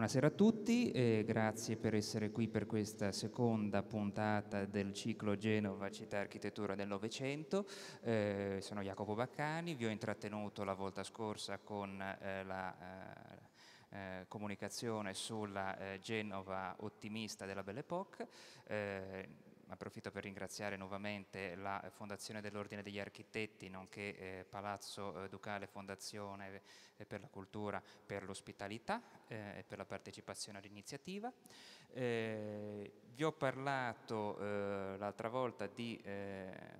Buonasera a tutti e grazie per essere qui per questa seconda puntata del ciclo Genova Città Architettura del Novecento. Eh, sono Jacopo Baccani, vi ho intrattenuto la volta scorsa con eh, la... Eh, eh, comunicazione sulla eh, Genova ottimista della Belle Époque. Eh, approfitto per ringraziare nuovamente la Fondazione dell'Ordine degli Architetti, nonché eh, Palazzo eh, Ducale Fondazione eh, per la Cultura, per l'ospitalità eh, e per la partecipazione all'iniziativa. Eh, vi ho parlato l'altra volta di,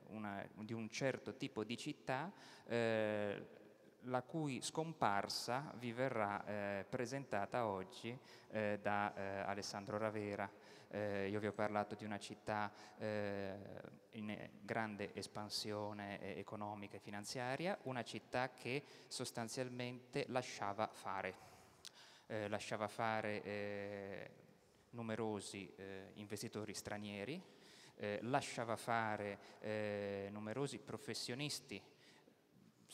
una, di, un certo tipo di città la cui scomparsa vi verrà eh, presentata oggi eh, da eh, Alessandro Ravera eh, io vi ho parlato di una città eh, in grande espansione eh, economica e finanziaria, una città che sostanzialmente lasciava fare, eh, lasciava fare eh, numerosi eh, investitori stranieri, lasciava fare numerosi professionisti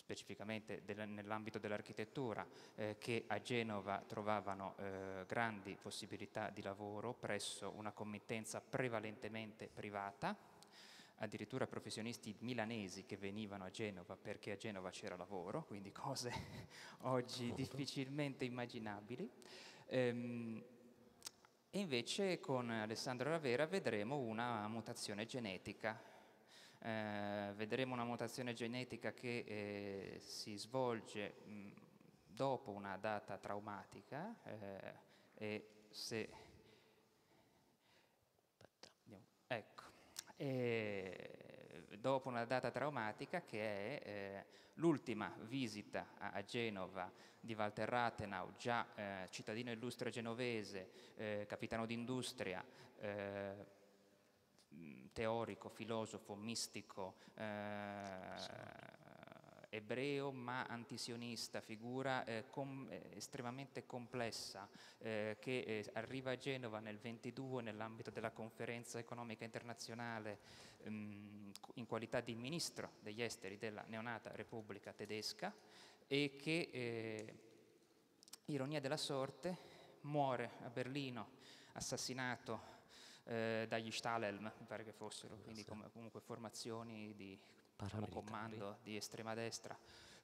specificamente del, nell'ambito dell'architettura, eh, che a Genova trovavano eh, grandi possibilità di lavoro presso una committenza prevalentemente privata, addirittura professionisti milanesi che venivano a Genova perché a Genova c'era lavoro, quindi cose oggi difficilmente immaginabili. Ehm, e invece con Alessandro Ravera vedremo una mutazione genetica eh, vedremo una mutazione genetica che eh, si svolge mh, dopo una data traumatica eh, e se... Ecco, e dopo una data traumatica che è eh, l'ultima visita a, Genova di Walter Rathenau, già eh, cittadino illustre genovese, eh, capitano d'industria, Mm, teorico, filosofo, mistico eh, ebreo ma antisionista, figura eh, com eh, estremamente complessa eh, che eh, arriva a Genova nel 22 nell'ambito della conferenza economica internazionale ehm, in qualità di ministro degli esteri della neonata Repubblica tedesca e che, eh, ironia della sorte, muore a Berlino assassinato eh, dagli Stahlhelm, mi pare che fossero, quindi com- comunque formazioni di comando di estrema destra.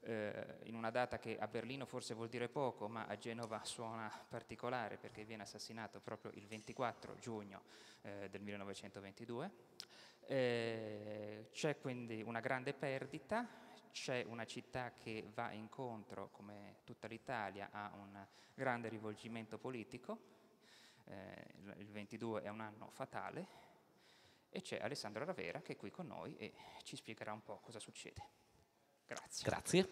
Eh, in una data che a Berlino forse vuol dire poco, ma a Genova suona particolare perché viene assassinato proprio il 24 giugno eh, del 1922. Eh, c'è quindi una grande perdita, c'è una città che va incontro, come tutta l'Italia, a un grande rivolgimento politico eh, il 22 è un anno fatale, e c'è Alessandro Ravera che è qui con noi e ci spiegherà un po' cosa succede. Grazie. Grazie.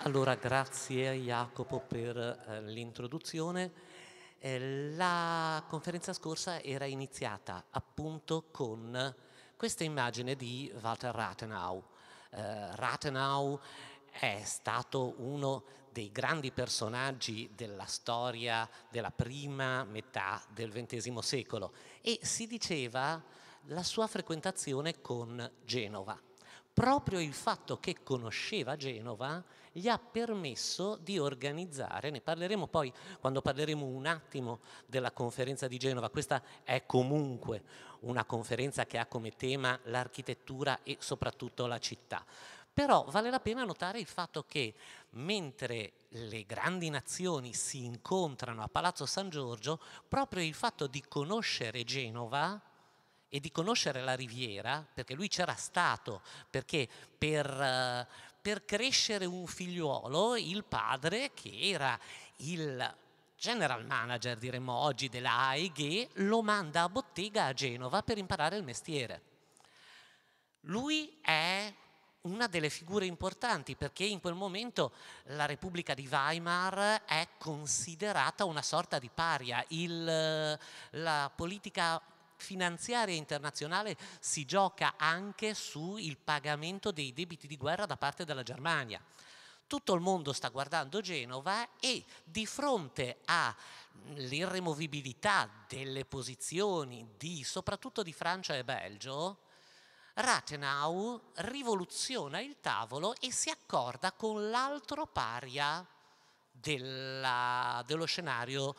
Allora, grazie Jacopo per eh, l'introduzione. Eh, la conferenza scorsa era iniziata appunto con questa immagine di Walter Rathenau. Eh, Rathenau è stato uno dei grandi personaggi della storia della prima metà del XX secolo e si diceva la sua frequentazione con Genova. Proprio il fatto che conosceva Genova gli ha permesso di organizzare, ne parleremo poi quando parleremo un attimo della conferenza di Genova, questa è comunque una conferenza che ha come tema l'architettura e soprattutto la città però vale la pena notare il fatto che mentre le grandi nazioni si incontrano a Palazzo San Giorgio, proprio il fatto di conoscere Genova e di conoscere la Riviera, perché lui c'era stato, perché per, eh, per crescere un figliuolo il padre, che era il general manager, diremmo oggi, della AEG, lo manda a bottega a Genova per imparare il mestiere. Lui è una delle figure importanti perché in quel momento la Repubblica di Weimar è considerata una sorta di paria, Il, eh, la politica finanziaria internazionale si gioca anche sul pagamento dei debiti di guerra da parte della Germania. Tutto il mondo sta guardando Genova e di fronte all'irremovibilità delle posizioni di, soprattutto di Francia e Belgio, Rathenau rivoluziona il tavolo e si accorda con l'altro paria della, dello scenario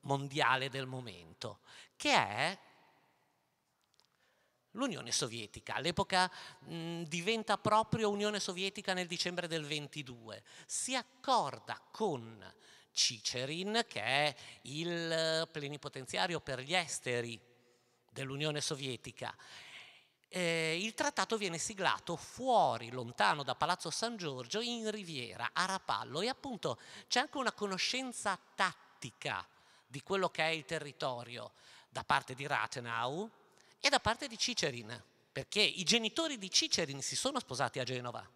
mondiale del momento, che è l'Unione Sovietica. All'epoca mh, diventa proprio Unione Sovietica nel dicembre del 22. Si accorda con Cicerin, che è il eh, plenipotenziario per gli esteri dell'Unione Sovietica eh, il trattato viene siglato fuori, lontano da Palazzo San Giorgio, in Riviera, a Rapallo e appunto c'è anche una conoscenza tattica di quello che è il territorio da parte di Rathenau e da parte di Cicerin, perché i genitori di Cicerin si sono sposati a Genova.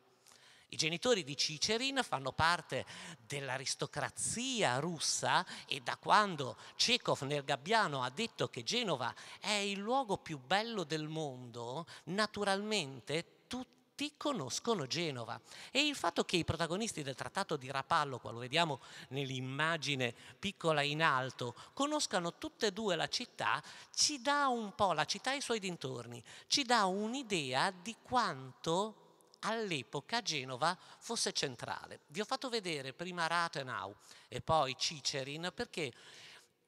I genitori di Cicerin fanno parte dell'aristocrazia russa e da quando Chekhov nel Gabbiano ha detto che Genova è il luogo più bello del mondo, naturalmente tutti conoscono Genova e il fatto che i protagonisti del trattato di Rapallo, qua lo vediamo nell'immagine piccola in alto, conoscano tutte e due la città, ci dà un po', la città e i suoi dintorni, ci dà un'idea di quanto all'epoca Genova fosse centrale. Vi ho fatto vedere prima Rathenau e poi Cicerin perché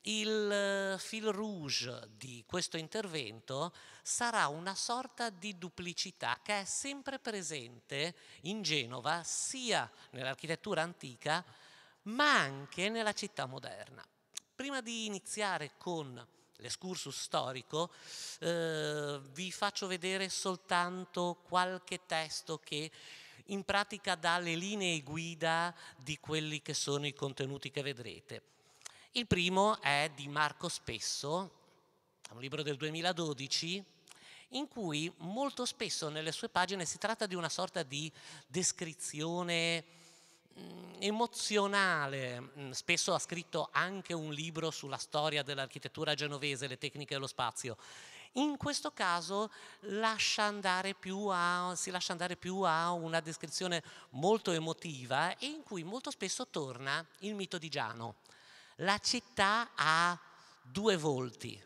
il eh, fil rouge di questo intervento sarà una sorta di duplicità che è sempre presente in Genova sia nell'architettura antica ma anche nella città moderna. Prima di iniziare con l'escursus storico, eh, vi faccio vedere soltanto qualche testo che in pratica dà le linee guida di quelli che sono i contenuti che vedrete. Il primo è di Marco Spesso, un libro del 2012, in cui molto spesso nelle sue pagine si tratta di una sorta di descrizione Mm, emozionale, mm, spesso ha scritto anche un libro sulla storia dell'architettura genovese, le tecniche dello spazio. In questo caso lascia a, si lascia andare più a una descrizione molto emotiva e in cui molto spesso torna il mito di Giano. La città ha due volti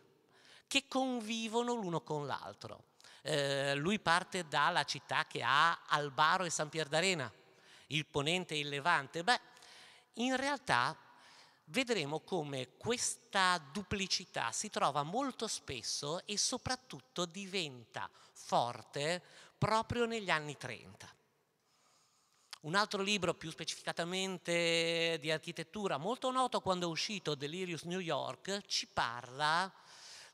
che convivono l'uno con l'altro. Eh, lui parte dalla città che ha Albaro e San Pier d'Arena, il ponente e il levante, beh, in realtà vedremo come questa duplicità si trova molto spesso e soprattutto diventa forte proprio negli anni 30. Un altro libro più specificatamente di architettura, molto noto quando è uscito, Delirious New York, ci parla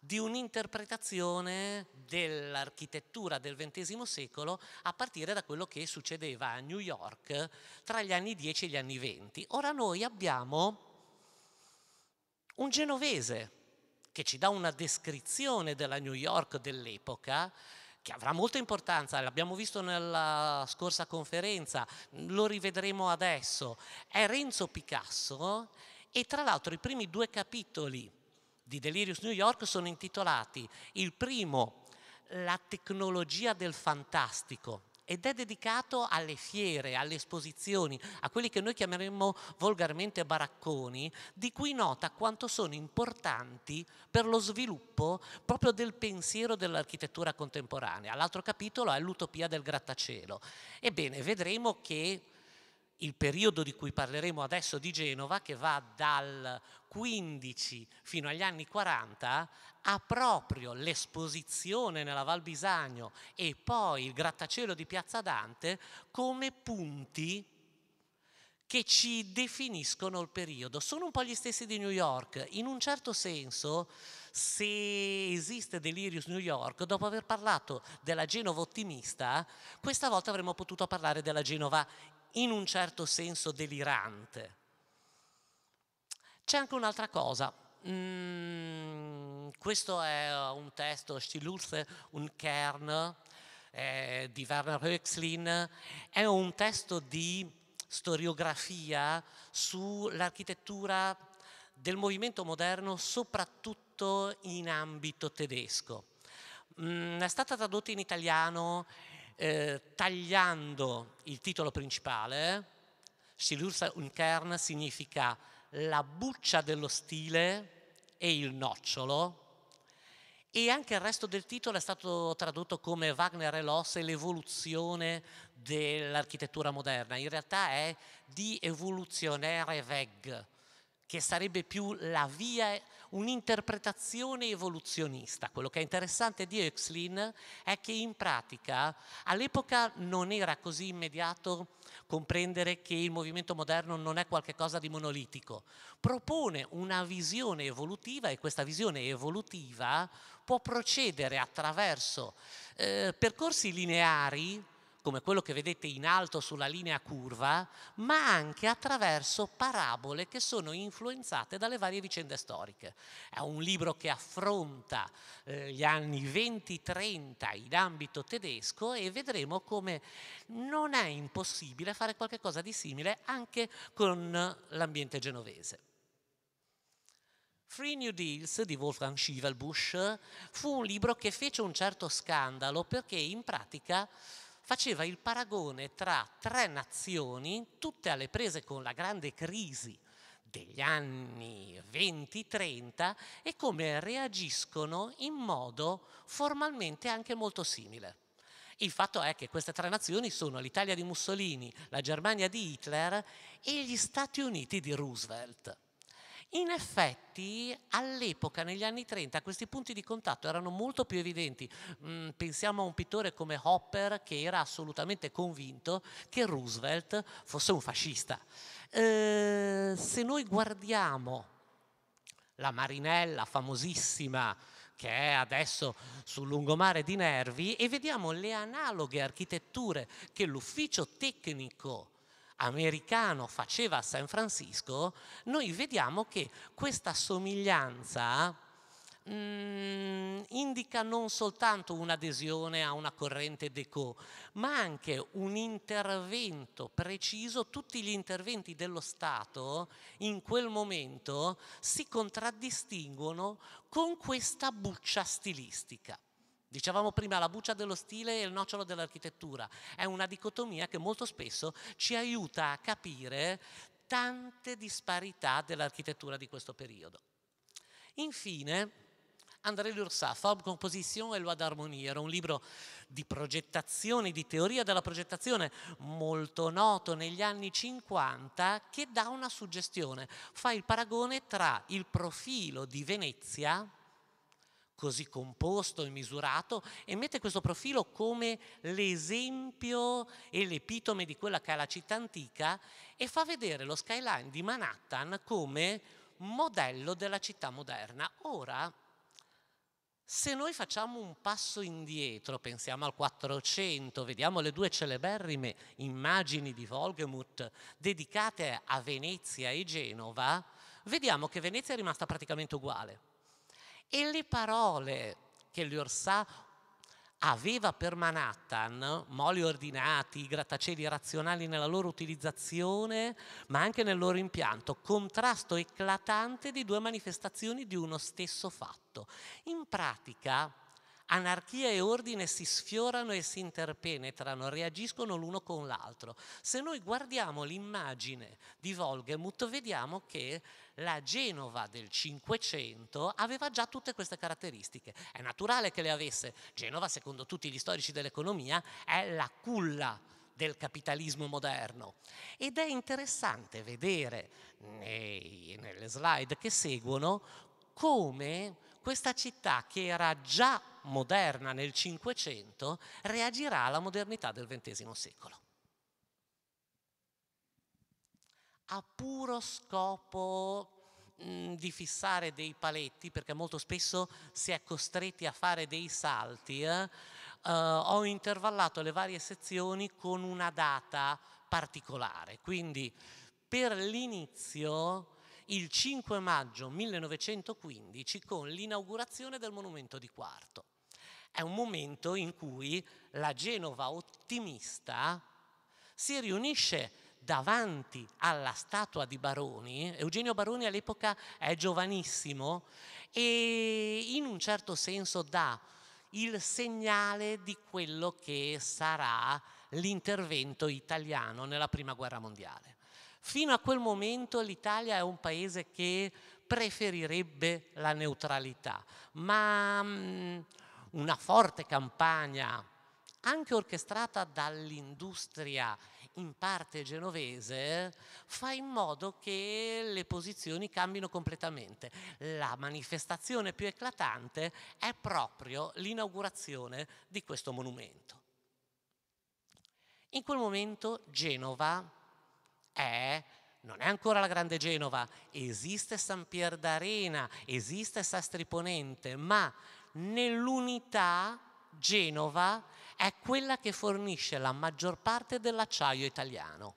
di un'interpretazione dell'architettura del XX secolo a partire da quello che succedeva a New York tra gli anni 10 e gli anni 20. Ora noi abbiamo un genovese che ci dà una descrizione della New York dell'epoca che avrà molta importanza, l'abbiamo visto nella scorsa conferenza, lo rivedremo adesso, è Renzo Picasso e tra l'altro i primi due capitoli di Delirious New York sono intitolati il primo La tecnologia del fantastico ed è dedicato alle fiere, alle esposizioni, a quelli che noi chiameremmo volgarmente baracconi, di cui nota quanto sono importanti per lo sviluppo proprio del pensiero dell'architettura contemporanea. L'altro capitolo è l'utopia del grattacielo. Ebbene, vedremo che il periodo di cui parleremo adesso di Genova, che va dal 15 fino agli anni 40, ha proprio l'esposizione nella Val Bisagno e poi il grattacielo di Piazza Dante come punti che ci definiscono il periodo. Sono un po' gli stessi di New York. In un certo senso, se esiste Delirius New York, dopo aver parlato della Genova ottimista, questa volta avremmo potuto parlare della Genova in un certo senso delirante. C'è anche un'altra cosa. Mm, questo è eh, un testo, Stilurse und Kern, eh, di Werner Höxlin, è un testo di storiografia sull'architettura del movimento moderno, soprattutto in ambito tedesco. Mm, è stata tradotta in italiano eh, tagliando il titolo principale, Silursa Unkern significa la buccia dello stile e il nocciolo, e anche il resto del titolo è stato tradotto come Wagner e Loss e l'evoluzione dell'architettura moderna. In realtà è di evoluzionare Weg, che sarebbe più la via un'interpretazione evoluzionista. Quello che è interessante di Oexlin è che in pratica all'epoca non era così immediato comprendere che il movimento moderno non è qualcosa di monolitico, propone una visione evolutiva e questa visione evolutiva può procedere attraverso eh, percorsi lineari come quello che vedete in alto sulla linea curva, ma anche attraverso parabole che sono influenzate dalle varie vicende storiche. È un libro che affronta eh, gli anni 20-30 in ambito tedesco e vedremo come non è impossibile fare qualcosa di simile anche con l'ambiente genovese. Free New Deals di Wolfgang Schivelbusch fu un libro che fece un certo scandalo perché in pratica faceva il paragone tra tre nazioni, tutte alle prese con la grande crisi degli anni 20-30 e come reagiscono in modo formalmente anche molto simile. Il fatto è che queste tre nazioni sono l'Italia di Mussolini, la Germania di Hitler e gli Stati Uniti di Roosevelt. In effetti all'epoca, negli anni 30, questi punti di contatto erano molto più evidenti. Mm, pensiamo a un pittore come Hopper che era assolutamente convinto che Roosevelt fosse un fascista. Eh, se noi guardiamo la Marinella famosissima che è adesso sul lungomare di Nervi e vediamo le analoghe architetture che l'ufficio tecnico americano faceva a San Francisco, noi vediamo che questa somiglianza mh, mm, indica non soltanto un'adesione a una corrente déco, ma anche un intervento preciso, tutti gli interventi dello Stato in quel momento si contraddistinguono con questa buccia stilistica. Dicevamo prima la buccia dello stile e il nocciolo dell'architettura. È una dicotomia che molto spesso ci aiuta a capire tante disparità dell'architettura di questo periodo. Infine, André Lursa, Fob Composition et Loi d'Harmonie, era un libro di progettazione, di teoria della progettazione, molto noto negli anni 50, che dà una suggestione, fa il paragone tra il profilo di Venezia così composto e misurato e mette questo profilo come l'esempio e l'epitome di quella che è la città antica e fa vedere lo skyline di Manhattan come modello della città moderna. Ora, se noi facciamo un passo indietro, pensiamo al 400, vediamo le due celeberrime immagini di Volgemut dedicate a Venezia e Genova, vediamo che Venezia è rimasta praticamente uguale e le parole che l'Orsà aveva per Manhattan, moli ordinati, grattacieli razionali nella loro utilizzazione, ma anche nel loro impianto, contrasto eclatante di due manifestazioni di uno stesso fatto. In pratica, anarchia e ordine si sfiorano e si interpenetrano, reagiscono l'uno con l'altro. Se noi guardiamo l'immagine di Volgemut, vediamo che la Genova del Cinquecento aveva già tutte queste caratteristiche. È naturale che le avesse. Genova, secondo tutti gli storici dell'economia, è la culla del capitalismo moderno. Ed è interessante vedere nei, nelle slide che seguono come questa città che era già moderna nel Cinquecento reagirà alla modernità del XX secolo. a puro scopo mm, di fissare dei paletti, perché molto spesso si è costretti a fare dei salti, eh? uh, ho intervallato le varie sezioni con una data particolare. Quindi per l'inizio il 5 maggio 1915 con l'inaugurazione del monumento di Quarto. È un momento in cui la Genova ottimista si riunisce davanti alla statua di Baroni, Eugenio Baroni all'epoca è giovanissimo e in un certo senso dà il segnale di quello che sarà l'intervento italiano nella Prima Guerra Mondiale. Fino a quel momento l'Italia è un paese che preferirebbe la neutralità, ma mm, una forte campagna, anche orchestrata dall'industria in parte genovese fa in modo che le posizioni cambino completamente. La manifestazione più eclatante è proprio l'inaugurazione di questo monumento. In quel momento Genova è non è ancora la grande Genova, esiste San Pier d'Arena, esiste Sastri Ponente, ma nell'unità Genova è quella che fornisce la maggior parte dell'acciaio italiano.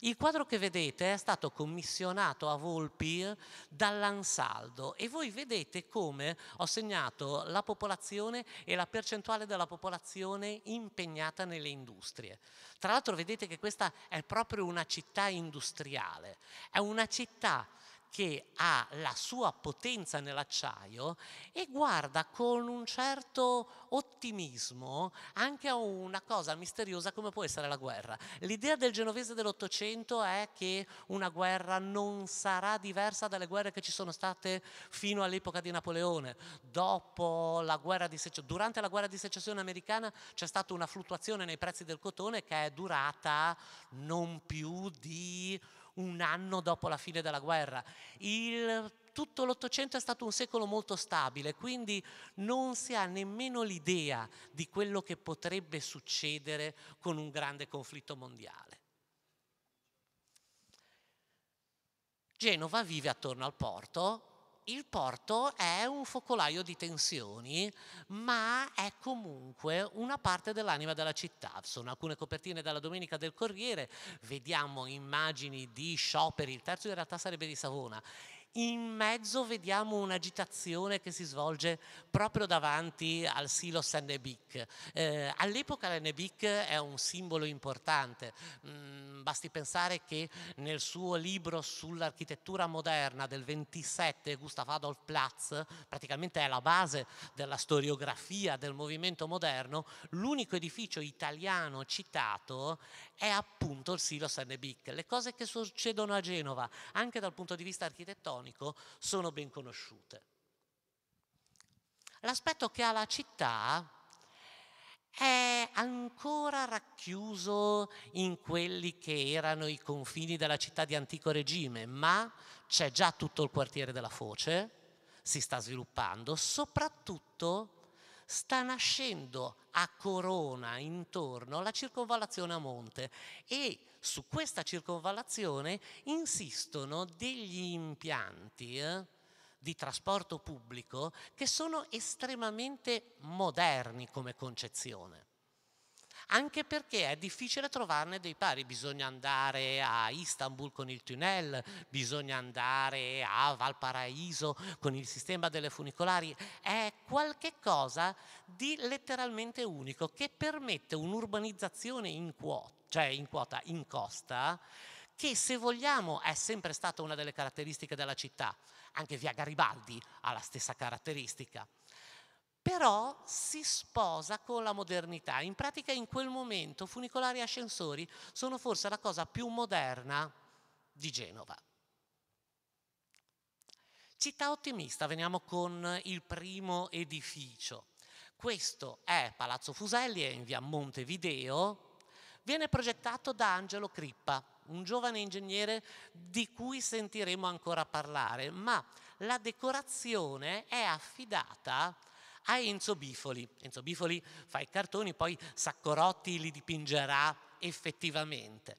Il quadro che vedete è stato commissionato a Volpi dall'Ansaldo e voi vedete come ho segnato la popolazione e la percentuale della popolazione impegnata nelle industrie. Tra l'altro vedete che questa è proprio una città industriale, è una città che ha la sua potenza nell'acciaio e guarda con un certo ottimismo anche a una cosa misteriosa come può essere la guerra. L'idea del genovese dell'Ottocento è che una guerra non sarà diversa dalle guerre che ci sono state fino all'epoca di Napoleone. Dopo la guerra di secessione, durante la guerra di secessione americana c'è stata una fluttuazione nei prezzi del cotone che è durata non più di un anno dopo la fine della guerra. Il, tutto l'Ottocento è stato un secolo molto stabile, quindi non si ha nemmeno l'idea di quello che potrebbe succedere con un grande conflitto mondiale. Genova vive attorno al porto, il porto è un focolaio di tensioni, ma è comunque una parte dell'anima della città. Sono alcune copertine dalla Domenica del Corriere, vediamo immagini di scioperi, il terzo in realtà sarebbe di Savona, in mezzo vediamo un'agitazione che si svolge proprio davanti al silos Nebic. Eh, all'epoca l'Nebic è un simbolo importante, mm, basti pensare che nel suo libro sull'architettura moderna del 27, Gustav Adolf Platz, praticamente è la base della storiografia del movimento moderno, l'unico edificio italiano citato è appunto il silo Sennebic. Le cose che succedono a Genova, anche dal punto di vista architettonico, sono ben conosciute. L'aspetto che ha la città è ancora racchiuso in quelli che erano i confini della città di antico regime, ma c'è già tutto il quartiere della Foce, si sta sviluppando, soprattutto sta nascendo a corona intorno la circonvallazione a monte e su questa circonvallazione insistono degli impianti eh, di trasporto pubblico che sono estremamente moderni come concezione anche perché è difficile trovarne dei pari, bisogna andare a Istanbul con il tunnel, bisogna andare a Valparaiso con il sistema delle funicolari, è qualche cosa di letteralmente unico che permette un'urbanizzazione in quota, cioè in quota, in costa, che se vogliamo è sempre stata una delle caratteristiche della città, anche via Garibaldi ha la stessa caratteristica però si sposa con la modernità. In pratica in quel momento funicolari e ascensori sono forse la cosa più moderna di Genova. Città ottimista, veniamo con il primo edificio. Questo è Palazzo Fuselli, è in via Montevideo, viene progettato da Angelo Crippa, un giovane ingegnere di cui sentiremo ancora parlare, ma la decorazione è affidata a Enzo Bifoli. Enzo Bifoli fa i cartoni, poi Saccorotti li dipingerà effettivamente.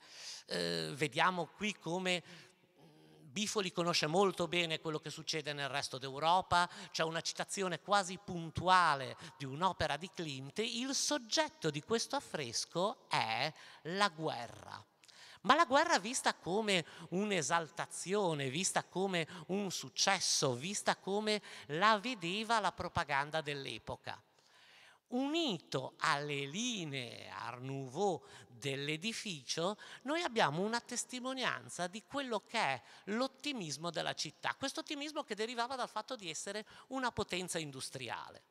Eh, vediamo qui come mm, Bifoli conosce molto bene quello che succede nel resto d'Europa, c'è una citazione quasi puntuale di un'opera di Klimt, il soggetto di questo affresco è la guerra ma la guerra vista come un'esaltazione, vista come un successo, vista come la vedeva la propaganda dell'epoca. Unito alle linee Art Nouveau dell'edificio, noi abbiamo una testimonianza di quello che è l'ottimismo della città, questo ottimismo che derivava dal fatto di essere una potenza industriale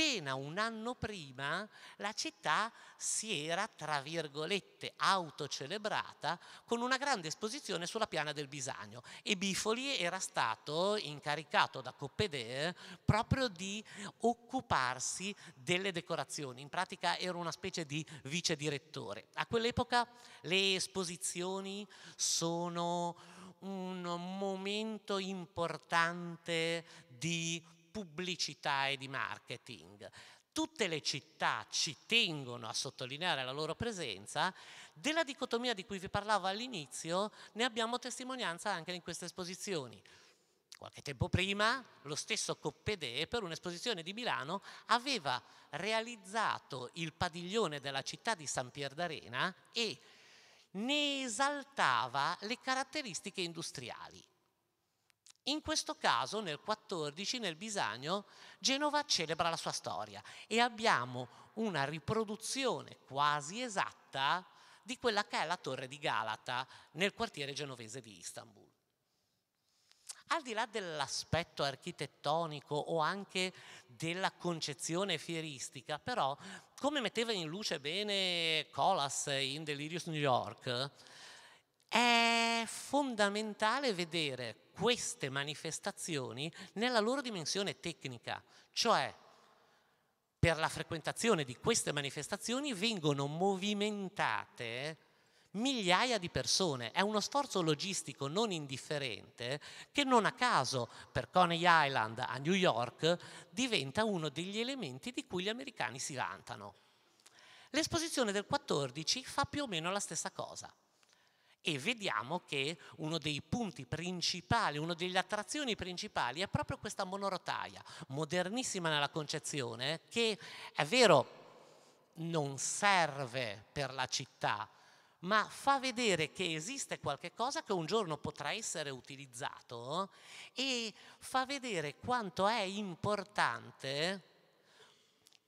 appena un anno prima la città si era, tra virgolette, autocelebrata con una grande esposizione sulla piana del Bisagno e Bifoli era stato incaricato da Coppedè proprio di occuparsi delle decorazioni, in pratica era una specie di vice direttore. A quell'epoca le esposizioni sono un momento importante di pubblicità e di marketing. Tutte le città ci tengono a sottolineare la loro presenza, della dicotomia di cui vi parlavo all'inizio ne abbiamo testimonianza anche in queste esposizioni. Qualche tempo prima lo stesso Coppedè per un'esposizione di Milano aveva realizzato il padiglione della città di San Pier d'Arena e ne esaltava le caratteristiche industriali. In questo caso, nel 14, nel Bisagno, Genova celebra la sua storia e abbiamo una riproduzione quasi esatta di quella che è la torre di Galata nel quartiere genovese di Istanbul. Al di là dell'aspetto architettonico o anche della concezione fieristica, però, come metteva in luce bene Colas in Delirious New York, è fondamentale vedere queste manifestazioni nella loro dimensione tecnica, cioè per la frequentazione di queste manifestazioni vengono movimentate migliaia di persone. È uno sforzo logistico non indifferente che non a caso per Coney Island a New York diventa uno degli elementi di cui gli americani si vantano. L'esposizione del 14 fa più o meno la stessa cosa e vediamo che uno dei punti principali, una delle attrazioni principali è proprio questa monorotaia, modernissima nella concezione, che è vero non serve per la città, ma fa vedere che esiste qualcosa che un giorno potrà essere utilizzato e fa vedere quanto è importante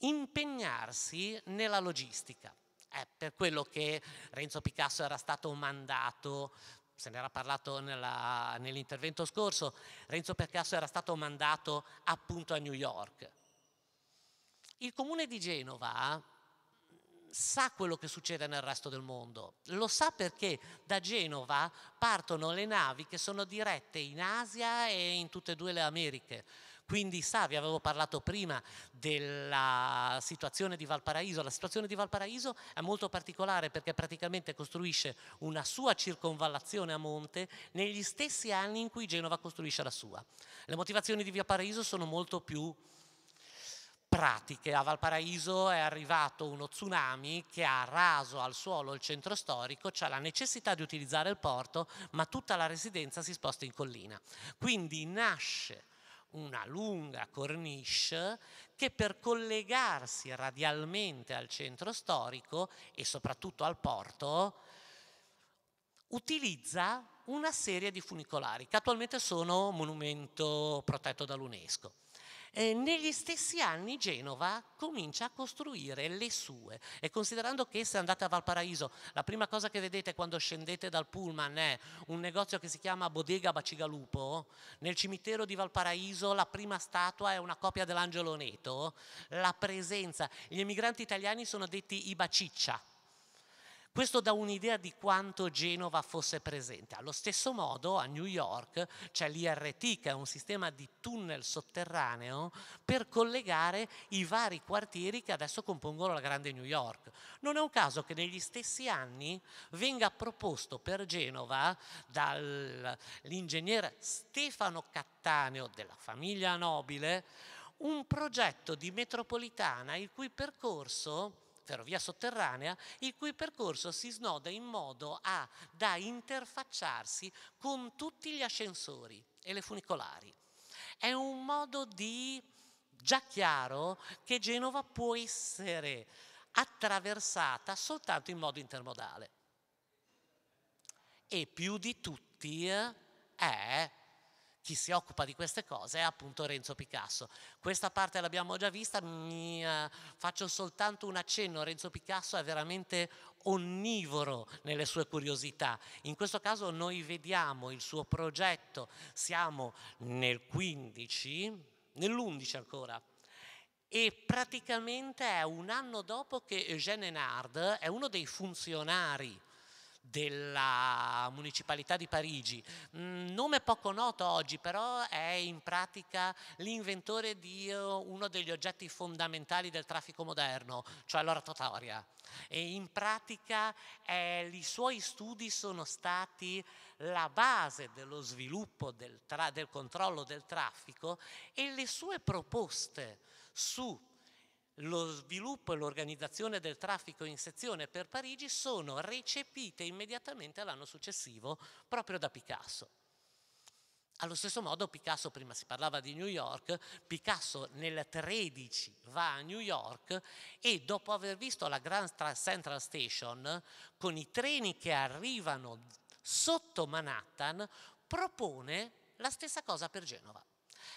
impegnarsi nella logistica. È per quello che Renzo Picasso era stato mandato se ne era parlato nella, nell'intervento scorso, Renzo Picasso era stato mandato appunto a New York. Il comune di Genova sa quello che succede nel resto del mondo, lo sa perché da Genova partono le navi che sono dirette in Asia e in tutte e due le Americhe. Quindi sa, vi avevo parlato prima della situazione di Valparaiso, la situazione di Valparaiso è molto particolare perché praticamente costruisce una sua circonvallazione a monte negli stessi anni in cui Genova costruisce la sua. Le motivazioni di Valparaiso sono molto più pratiche. A Valparaiso è arrivato uno tsunami che ha raso al suolo il centro storico, c'è la necessità di utilizzare il porto, ma tutta la residenza si sposta in collina. Quindi nasce una lunga corniche che per collegarsi radialmente al centro storico e soprattutto al porto utilizza una serie di funicolari che attualmente sono monumento protetto dall'UNESCO. E eh, negli stessi anni Genova comincia a costruire le sue e considerando che se andate a Valparaiso la prima cosa che vedete quando scendete dal pullman è un negozio che si chiama Bodega Bacigalupo, nel cimitero di Valparaiso la prima statua è una copia dell'Angelo Neto, la presenza, gli emigranti italiani sono detti i Baciccia questo dà un'idea di quanto Genova fosse presente. Allo stesso modo a New York c'è l'IRT, che è un sistema di tunnel sotterraneo per collegare i vari quartieri che adesso compongono la grande New York. Non è un caso che negli stessi anni venga proposto per Genova dall'ingegnere Stefano Cattaneo della famiglia nobile un progetto di metropolitana il cui percorso ferrovia sotterranea il cui percorso si snoda in modo a, da interfacciarsi con tutti gli ascensori e le funicolari. È un modo di già chiaro che Genova può essere attraversata soltanto in modo intermodale. E più di tutti è eh, chi si occupa di queste cose è appunto Renzo Picasso. Questa parte l'abbiamo già vista, mi, eh, faccio soltanto un accenno, Renzo Picasso è veramente onnivoro nelle sue curiosità. In questo caso noi vediamo il suo progetto, siamo nel 15, nell'11 ancora, e praticamente è un anno dopo che Eugène Hénard è uno dei funzionari della Municipalità di Parigi, mm, nome poco noto oggi, però è in pratica l'inventore di eh, uno degli oggetti fondamentali del traffico moderno, cioè l'oratoria. E in pratica eh, i suoi studi sono stati la base dello sviluppo del, del controllo del traffico e le sue proposte su lo sviluppo e l'organizzazione del traffico in sezione per Parigi sono recepite immediatamente l'anno successivo proprio da Picasso. Allo stesso modo Picasso, prima si parlava di New York, Picasso nel 13 va a New York e dopo aver visto la Grand Central Station, con i treni che arrivano sotto Manhattan, propone la stessa cosa per Genova.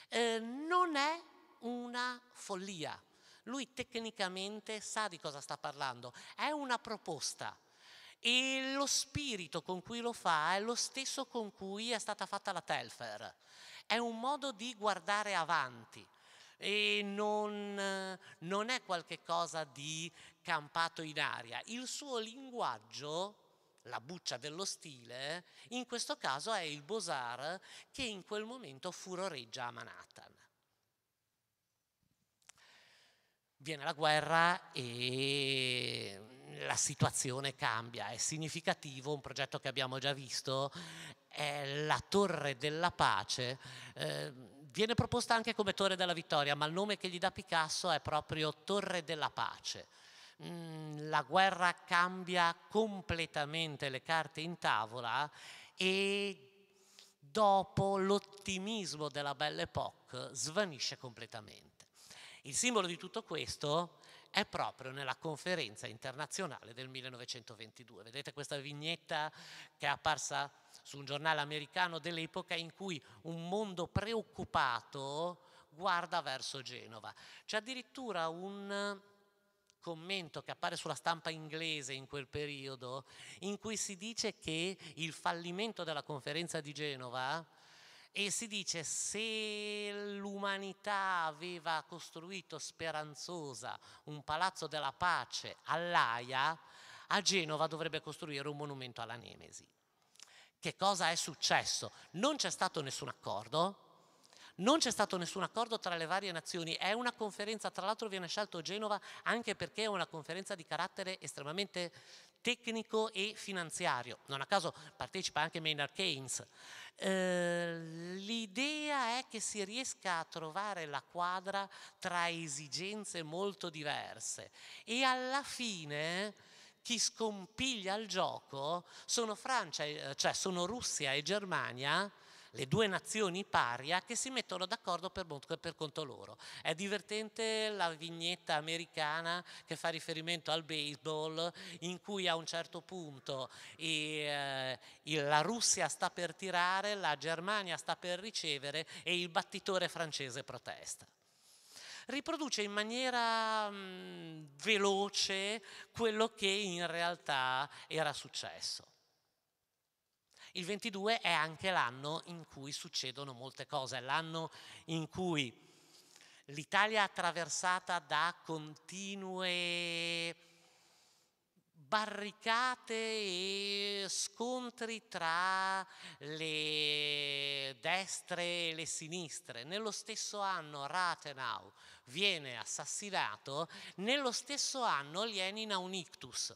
Eh, non è una follia, lui tecnicamente sa di cosa sta parlando, è una proposta e lo spirito con cui lo fa è lo stesso con cui è stata fatta la Telfer. È un modo di guardare avanti e non, non è qualcosa di campato in aria. Il suo linguaggio, la buccia dello stile, in questo caso è il Bosar che in quel momento furoreggia a Manhattan. viene la guerra e la situazione cambia. È significativo un progetto che abbiamo già visto, è la Torre della Pace. Eh, viene proposta anche come Torre della Vittoria, ma il nome che gli dà Picasso è proprio Torre della Pace. Mm, la guerra cambia completamente le carte in tavola e dopo l'ottimismo della Belle Époque svanisce completamente. Il simbolo di tutto questo è proprio nella conferenza internazionale del 1922. Vedete questa vignetta che è apparsa su un giornale americano dell'epoca in cui un mondo preoccupato guarda verso Genova. C'è addirittura un commento che appare sulla stampa inglese in quel periodo in cui si dice che il fallimento della conferenza di Genova e si dice se l'umanità aveva costruito speranzosa un palazzo della pace all'Aia, a Genova dovrebbe costruire un monumento alla Nemesi. Che cosa è successo? Non c'è stato nessun accordo, non c'è stato nessun accordo tra le varie nazioni, è una conferenza, tra l'altro viene scelto Genova anche perché è una conferenza di carattere estremamente tecnico e finanziario. Non a caso partecipa anche Maynard Keynes. Eh, l'idea è che si riesca a trovare la quadra tra esigenze molto diverse e alla fine chi scompiglia il gioco sono, Francia, cioè sono Russia e Germania le due nazioni paria che si mettono d'accordo per, per conto loro. È divertente la vignetta americana che fa riferimento al baseball in cui a un certo punto e, eh, la Russia sta per tirare, la Germania sta per ricevere e il battitore francese protesta riproduce in maniera mh, mm, veloce quello che in realtà era successo. Il 22 è anche l'anno in cui succedono molte cose, è l'anno in cui l'Italia è attraversata da continue barricate e scontri tra le destre e le sinistre. Nello stesso anno Rathenau viene assassinato, nello stesso anno Lenin ha un ictus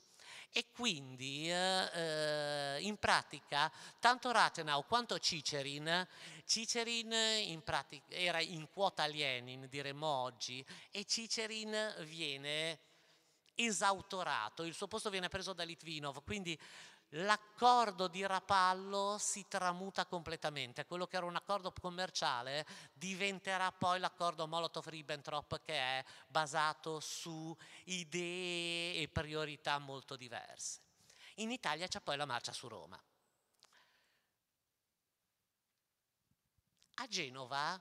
e quindi eh, eh, in pratica tanto Rathenau quanto Cicerin, Cicerin eh, in pratica, era in quota Lenin, diremmo oggi, e Cicerin viene esautorato, il suo posto viene preso da Litvinov, quindi l'accordo di Rapallo si tramuta completamente, quello che era un accordo commerciale diventerà poi l'accordo Molotov-Ribbentrop che è basato su idee e priorità molto diverse. In Italia c'è poi la marcia su Roma. A Genova,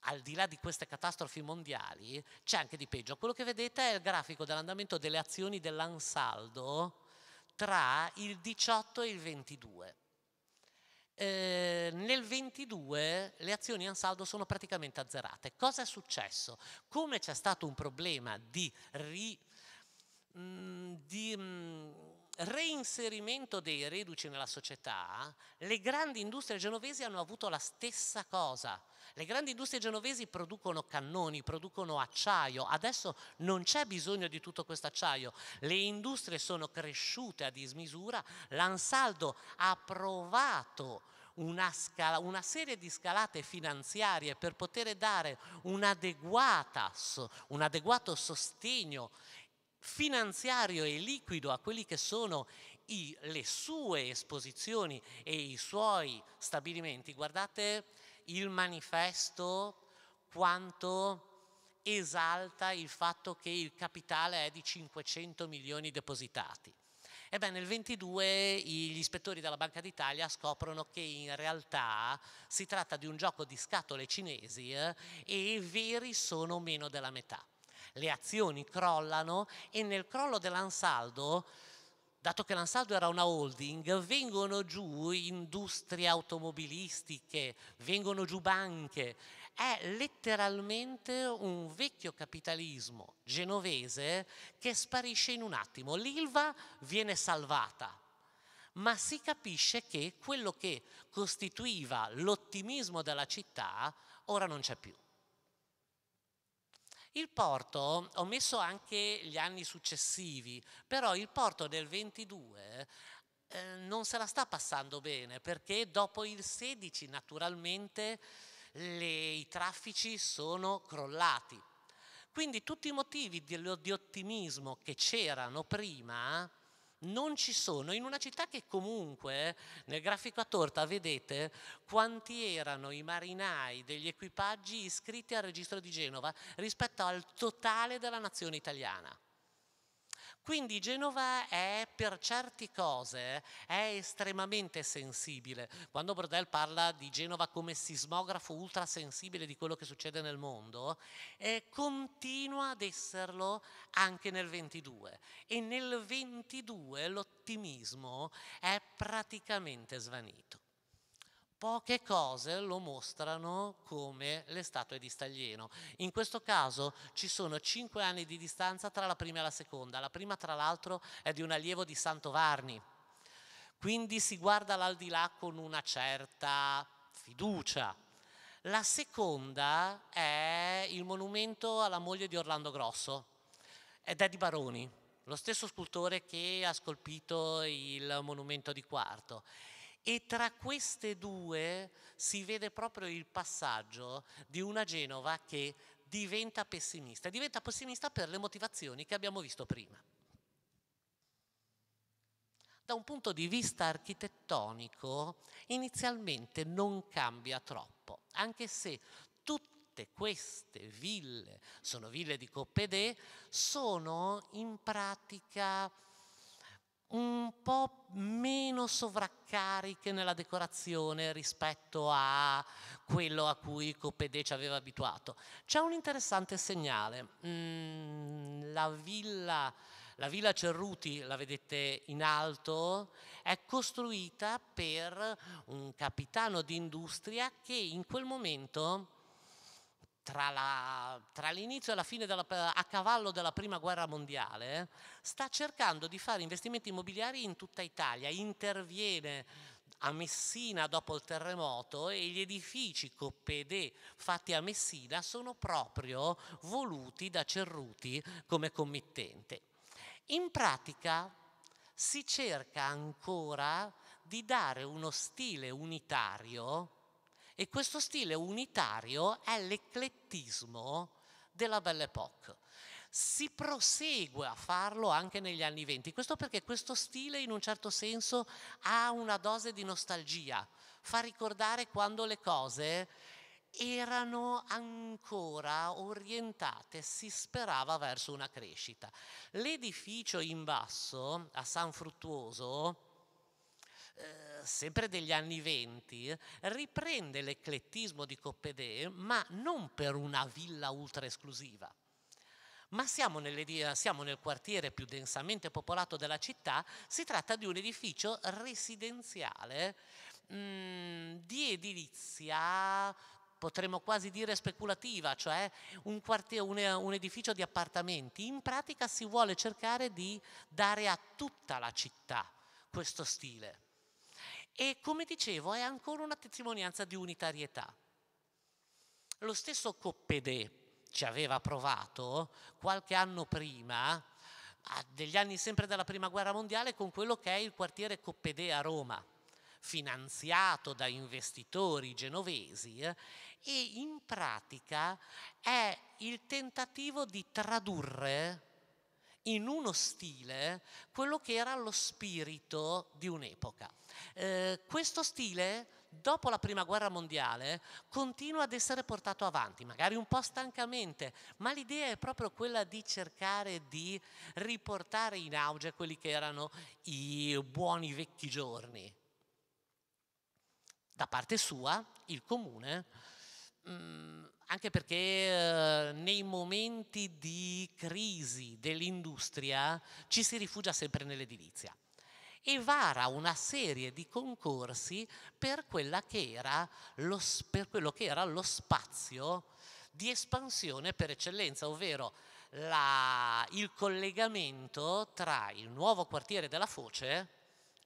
al di là di queste catastrofi mondiali, c'è anche di peggio. Quello che vedete è il grafico dell'andamento delle azioni dell'Ansaldo tra il 18 e il 22. Eh, nel 22 le azioni Ansaldo sono praticamente azzerate. Cosa è successo? Come c'è stato un problema di, ri, mh, mm, di mh, mm, reinserimento dei reduci nella società, le grandi industrie genovesi hanno avuto la stessa cosa. Le grandi industrie genovesi producono cannoni, producono acciaio, adesso non c'è bisogno di tutto questo acciaio, le industrie sono cresciute a dismisura, l'Ansaldo ha provato una, scala, una, serie di scalate finanziarie per poter dare un, un adeguato sostegno finanziario e liquido a quelli che sono i, le sue esposizioni e i suoi stabilimenti. Guardate il manifesto quanto esalta il fatto che il capitale è di 500 milioni depositati. Ebbene, nel 22 gli ispettori della Banca d'Italia scoprono che in realtà si tratta di un gioco di scatole cinesi eh, e i veri sono meno della metà le azioni crollano e nel crollo dell'Ansaldo, dato che l'Ansaldo era una holding, vengono giù industrie automobilistiche, vengono giù banche. È letteralmente un vecchio capitalismo genovese che sparisce in un attimo. L'ILVA viene salvata, ma si capisce che quello che costituiva l'ottimismo della città ora non c'è più. Il porto, ho messo anche gli anni successivi, però il porto del 22 eh, non se la sta passando bene perché dopo il 16 naturalmente le, i traffici sono crollati. Quindi tutti i motivi di, di ottimismo che c'erano prima non ci sono, in una città che comunque nel grafico a torta vedete quanti erano i marinai degli equipaggi iscritti al registro di Genova rispetto al totale della nazione italiana. Quindi Genova è per certe cose è estremamente sensibile. Quando Brodel parla di Genova come sismografo ultrasensibile di quello che succede nel mondo, eh, continua ad esserlo anche nel 22 e nel 22 l'ottimismo è praticamente svanito. Poche cose lo mostrano come le statue di Staglieno. In questo caso ci sono cinque anni di distanza tra la prima e la seconda. La prima, tra l'altro, è di un allievo di Santovarni. Quindi si guarda l'aldilà con una certa fiducia. La seconda è il monumento alla moglie di Orlando Grosso ed è di Baroni, lo stesso scultore che ha scolpito il monumento di Quarto. E tra queste due si vede proprio il passaggio di una Genova che diventa pessimista. Diventa pessimista per le motivazioni che abbiamo visto prima. Da un punto di vista architettonico, inizialmente non cambia troppo, anche se tutte queste ville, sono ville di Coppedè, sono in pratica un po' meno sovraccariche nella decorazione rispetto a quello a cui Coppedè ci aveva abituato. C'è un interessante segnale. Mm, la, villa, la villa Cerruti, la vedete in alto, è costruita per un capitano di industria che in quel momento tra, l'inizio e la fine della, a cavallo della prima guerra mondiale, sta cercando di fare investimenti immobiliari in tutta Italia, interviene a Messina dopo il terremoto e gli edifici Coppedè fatti a Messina sono proprio voluti da Cerruti come committente. In pratica si cerca ancora di dare uno stile unitario e questo stile unitario è l'eclettismo della Belle Époque. Si prosegue a farlo anche negli anni venti, questo perché questo stile in un certo senso ha una dose di nostalgia, fa ricordare quando le cose erano ancora orientate, si sperava verso una crescita. L'edificio in basso a San Fruttuoso eh, sempre degli anni venti, riprende l'eclettismo di Coppedè, ma non per una villa ultra esclusiva. Ma siamo, nelle, siamo nel quartiere più densamente popolato della città, si tratta di un edificio residenziale mh, mm, di edilizia potremmo quasi dire speculativa, cioè un, un, un, edificio di appartamenti. In pratica si vuole cercare di dare a tutta la città questo stile. E come dicevo, è ancora una testimonianza di unitarietà. Lo stesso Coppedè ci aveva provato qualche anno prima, degli anni sempre della Prima Guerra Mondiale, con quello che è il quartiere Coppedè a Roma finanziato da investitori genovesi eh, e in pratica è il tentativo di tradurre in uno stile quello che era lo spirito di un'epoca. Eh, questo stile, dopo la Prima Guerra Mondiale, continua ad essere portato avanti, magari un po' stancamente, ma l'idea è proprio quella di cercare di riportare in auge quelli che erano i buoni vecchi giorni. Da parte sua, il comune, mm, anche perché eh, nei momenti di crisi dell'industria ci si rifugia sempre nell'edilizia e vara una serie di concorsi per, che lo, per quello che era lo spazio di espansione per eccellenza, ovvero la, il collegamento tra il nuovo quartiere della Foce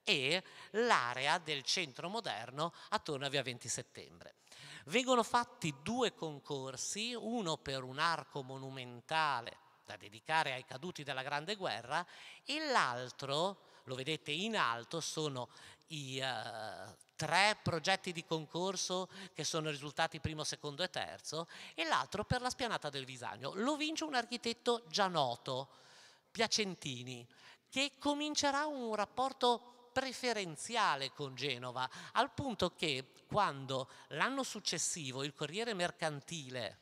e l'area del centro moderno attorno a via 20 settembre. Vengono fatti due concorsi, uno per un arco monumentale da dedicare ai caduti della Grande Guerra e l'altro lo vedete in alto, sono i uh, tre progetti di concorso che sono risultati primo, secondo e terzo, e l'altro per la spianata del Visagno. Lo vince un architetto già noto, Piacentini, che comincerà un rapporto preferenziale con Genova, al punto che quando l'anno successivo il Corriere Mercantile,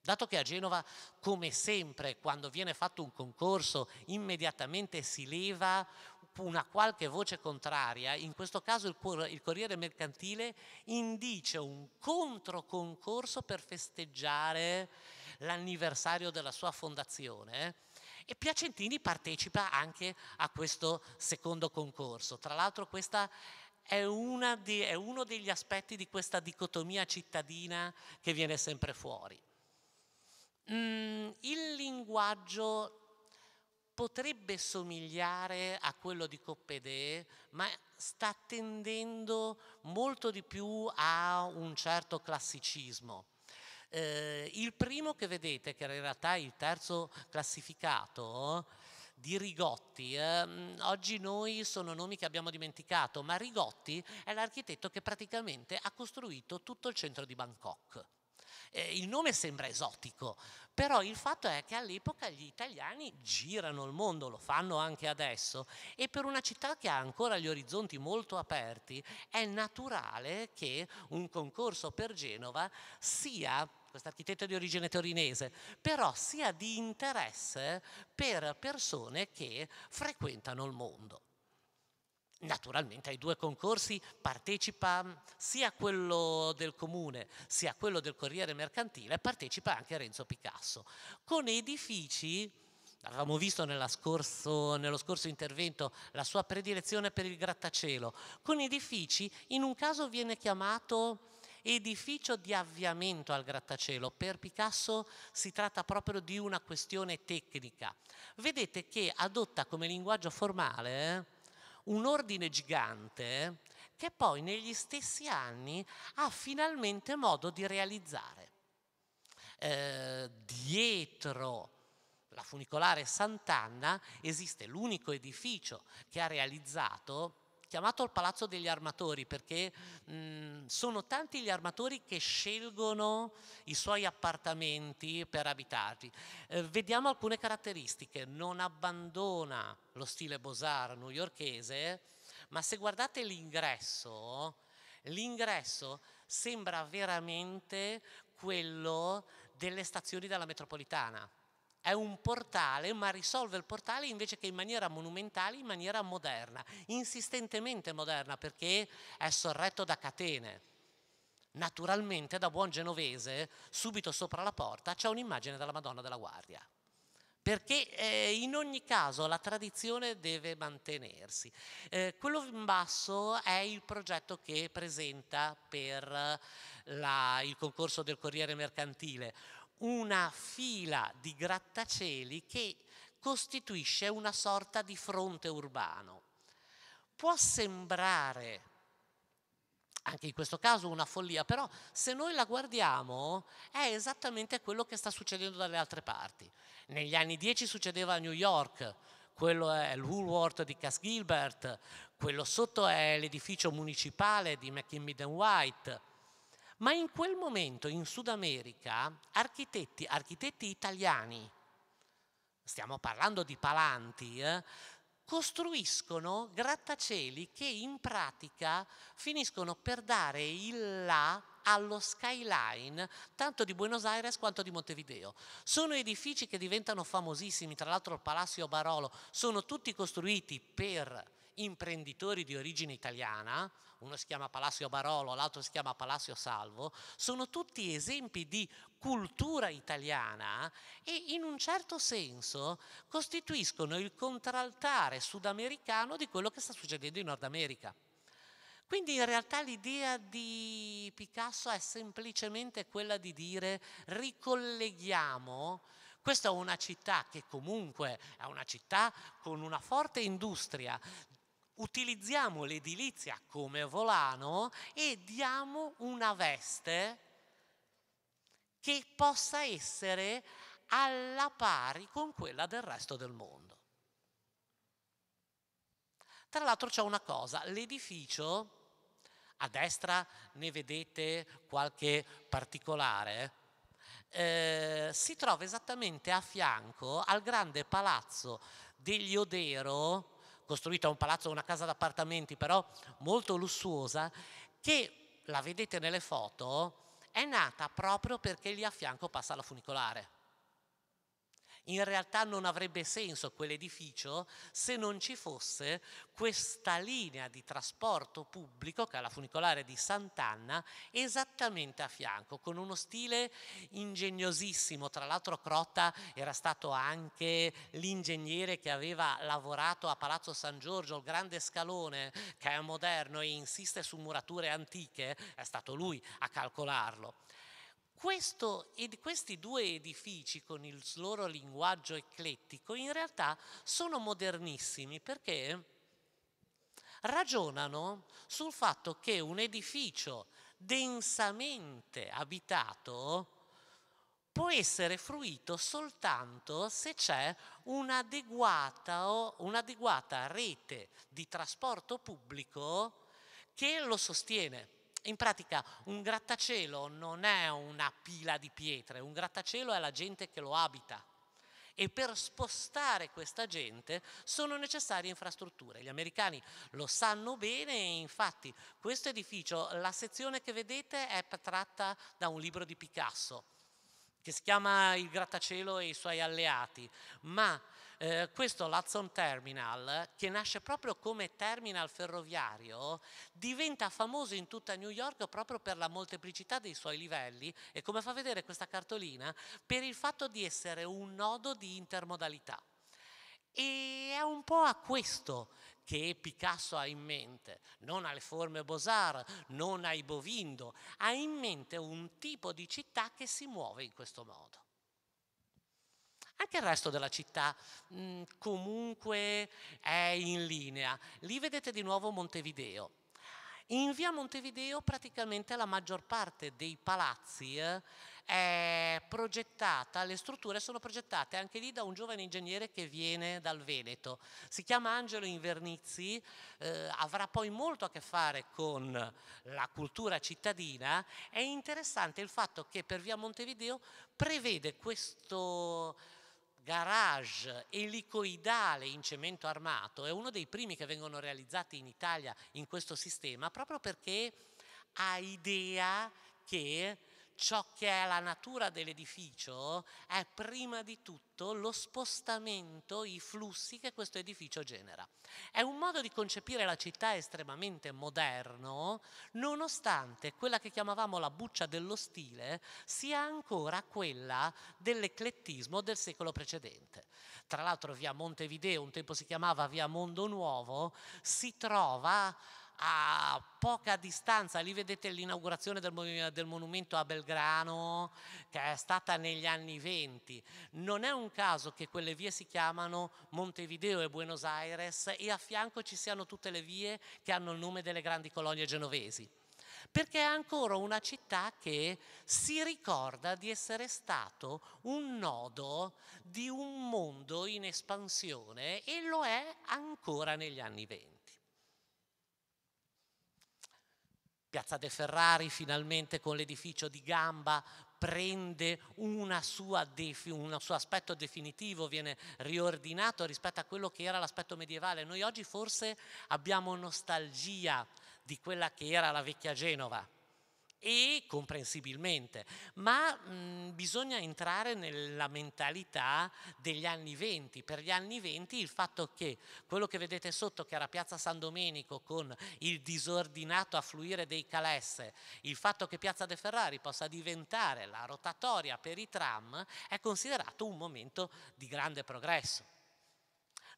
dato che a Genova, come sempre, quando viene fatto un concorso, immediatamente si leva una qualche voce contraria, in questo caso il, Corriere Mercantile indice un controconcorso per festeggiare l'anniversario della sua fondazione eh? e Piacentini partecipa anche a questo secondo concorso. Tra l'altro questo è, è uno degli aspetti di questa dicotomia cittadina che viene sempre fuori. Mm, il linguaggio potrebbe somigliare a quello di Coppedè, ma sta tendendo molto di più a un certo classicismo. Eh, il primo che vedete, che era in realtà il terzo classificato, di Rigotti. Eh, oggi noi sono nomi che abbiamo dimenticato, ma Rigotti è l'architetto che praticamente ha costruito tutto il centro di Bangkok. Eh, il nome sembra esotico, però il fatto è che all'epoca gli italiani girano il mondo, lo fanno anche adesso, e per una città che ha ancora gli orizzonti molto aperti è naturale che un concorso per Genova sia questo architetto di origine torinese, però sia di interesse per persone che frequentano il mondo. Naturalmente ai due concorsi partecipa mm, sia quello del comune sia quello del Corriere Mercantile, partecipa anche Renzo Picasso, con edifici Avevamo visto scorso, nello scorso intervento la sua predilezione per il grattacielo, con edifici, in un caso viene chiamato edificio di avviamento al grattacielo, per Picasso si tratta proprio di una questione tecnica. Vedete che adotta come linguaggio formale eh, un ordine gigante che poi negli stessi anni ha finalmente modo di realizzare. Eh, dietro la funicolare Sant'Anna esiste l'unico edificio che ha realizzato chiamato il Palazzo degli Armatori perché mh, sono tanti gli armatori che scelgono i suoi appartamenti per abitarli. Eh, vediamo alcune caratteristiche, non abbandona lo stile Beaux-Arts newyorkese, ma se guardate l'ingresso, l'ingresso sembra veramente quello delle stazioni della metropolitana è un portale, ma risolve il portale invece che in maniera monumentale, in maniera moderna, insistentemente moderna, perché è sorretto da catene. Naturalmente, da buon genovese, subito sopra la porta c'è un'immagine della Madonna della Guardia perché eh, in ogni caso la tradizione deve mantenersi. Eh, quello in basso è il progetto che presenta per la, il concorso del Corriere Mercantile, una fila di grattacieli che costituisce una sorta di fronte urbano. Può sembrare anche in questo caso una follia, però se noi la guardiamo è esattamente quello che sta succedendo dalle altre parti. Negli anni 10 succedeva a New York, quello è il Woolworth di Cass Gilbert, quello sotto è l'edificio municipale di McKinney White, ma in quel momento in Sud America architetti, architetti italiani, stiamo parlando di Palanti, eh, costruiscono grattacieli che in pratica finiscono per dare il là allo skyline tanto di Buenos Aires quanto di Montevideo. Sono edifici che diventano famosissimi, tra l'altro il Palazzo Barolo, sono tutti costruiti per imprenditori di origine italiana, uno si chiama Palacio Barolo, l'altro si chiama Palacio Salvo, sono tutti esempi di cultura italiana e in un certo senso costituiscono il contraltare sudamericano di quello che sta succedendo in Nord America. Quindi in realtà l'idea di Picasso è semplicemente quella di dire ricolleghiamo questa è una città che comunque è una città con una forte industria utilizziamo l'edilizia come volano e diamo una veste che possa essere alla pari con quella del resto del mondo. Tra l'altro c'è una cosa, l'edificio, a destra ne vedete qualche particolare, eh, si trova esattamente a fianco al grande palazzo degli Odero, costruita un palazzo, una casa d'appartamenti, però molto lussuosa, che la vedete nelle foto, è nata proprio perché lì a fianco passa la funicolare. In realtà non avrebbe senso quell'edificio se non ci fosse questa linea di trasporto pubblico che è la funicolare di Sant'Anna esattamente a fianco, con uno stile ingegnosissimo. Tra l'altro Crotta era stato anche l'ingegnere che aveva lavorato a Palazzo San Giorgio, il grande scalone che è moderno e insiste su murature antiche, è stato lui a calcolarlo. Questo, questi due edifici con il loro linguaggio eclettico in realtà sono modernissimi perché ragionano sul fatto che un edificio densamente abitato può essere fruito soltanto se c'è un'adeguata, un'adeguata rete di trasporto pubblico che lo sostiene. In pratica un grattacielo non è una pila di pietre, un grattacielo è la gente che lo abita e per spostare questa gente sono necessarie infrastrutture. Gli americani lo sanno bene e infatti questo edificio, la sezione che vedete è tratta da un libro di Picasso che si chiama Il grattacielo e i suoi alleati, ma eh, questo l'Hudson Terminal, che nasce proprio come terminal ferroviario, diventa famoso in tutta New York proprio per la molteplicità dei suoi livelli e come fa vedere questa cartolina, per il fatto di essere un nodo di intermodalità. E è un po' a questo che Picasso ha in mente, non alle forme Beaux-Arts, non ai Bovindo, ha in mente un tipo di città che si muove in questo modo anche il resto della città mh, mm, comunque è in linea. Lì vedete di nuovo Montevideo. In via Montevideo praticamente la maggior parte dei palazzi eh, è progettata, le strutture sono progettate anche lì da un giovane ingegnere che viene dal Veneto. Si chiama Angelo Invernizzi, eh, avrà poi molto a che fare con la cultura cittadina. È interessante il fatto che per via Montevideo prevede questo garage elicoidale in cemento armato è uno dei primi che vengono realizzati in Italia in questo sistema proprio perché ha idea che ciò che è la natura dell'edificio è prima di tutto lo spostamento, i flussi che questo edificio genera. È un modo di concepire la città estremamente moderno, nonostante quella che chiamavamo la buccia dello stile sia ancora quella dell'eclettismo del secolo precedente. Tra l'altro via Montevideo, un tempo si chiamava via Mondo Nuovo, si trova a poca distanza, lì vedete l'inaugurazione del, del, monumento a Belgrano che è stata negli anni 20. Non è un caso che quelle vie si chiamano Montevideo e Buenos Aires e a fianco ci siano tutte le vie che hanno il nome delle grandi colonie genovesi, perché è ancora una città che si ricorda di essere stato un nodo di un mondo in espansione e lo è ancora negli anni 20. Piazza De Ferrari finalmente con l'edificio di Gamba prende defi- un suo aspetto definitivo, viene riordinato rispetto a quello che era l'aspetto medievale. Noi oggi forse abbiamo nostalgia di quella che era la vecchia Genova, e comprensibilmente, ma mh, mhmm, bisogna entrare nella mentalità degli anni venti. Per gli anni venti il fatto che quello che vedete sotto, che era Piazza San Domenico con il disordinato affluire dei calesse, il fatto che Piazza De Ferrari possa diventare la rotatoria per i tram è considerato un momento di grande progresso.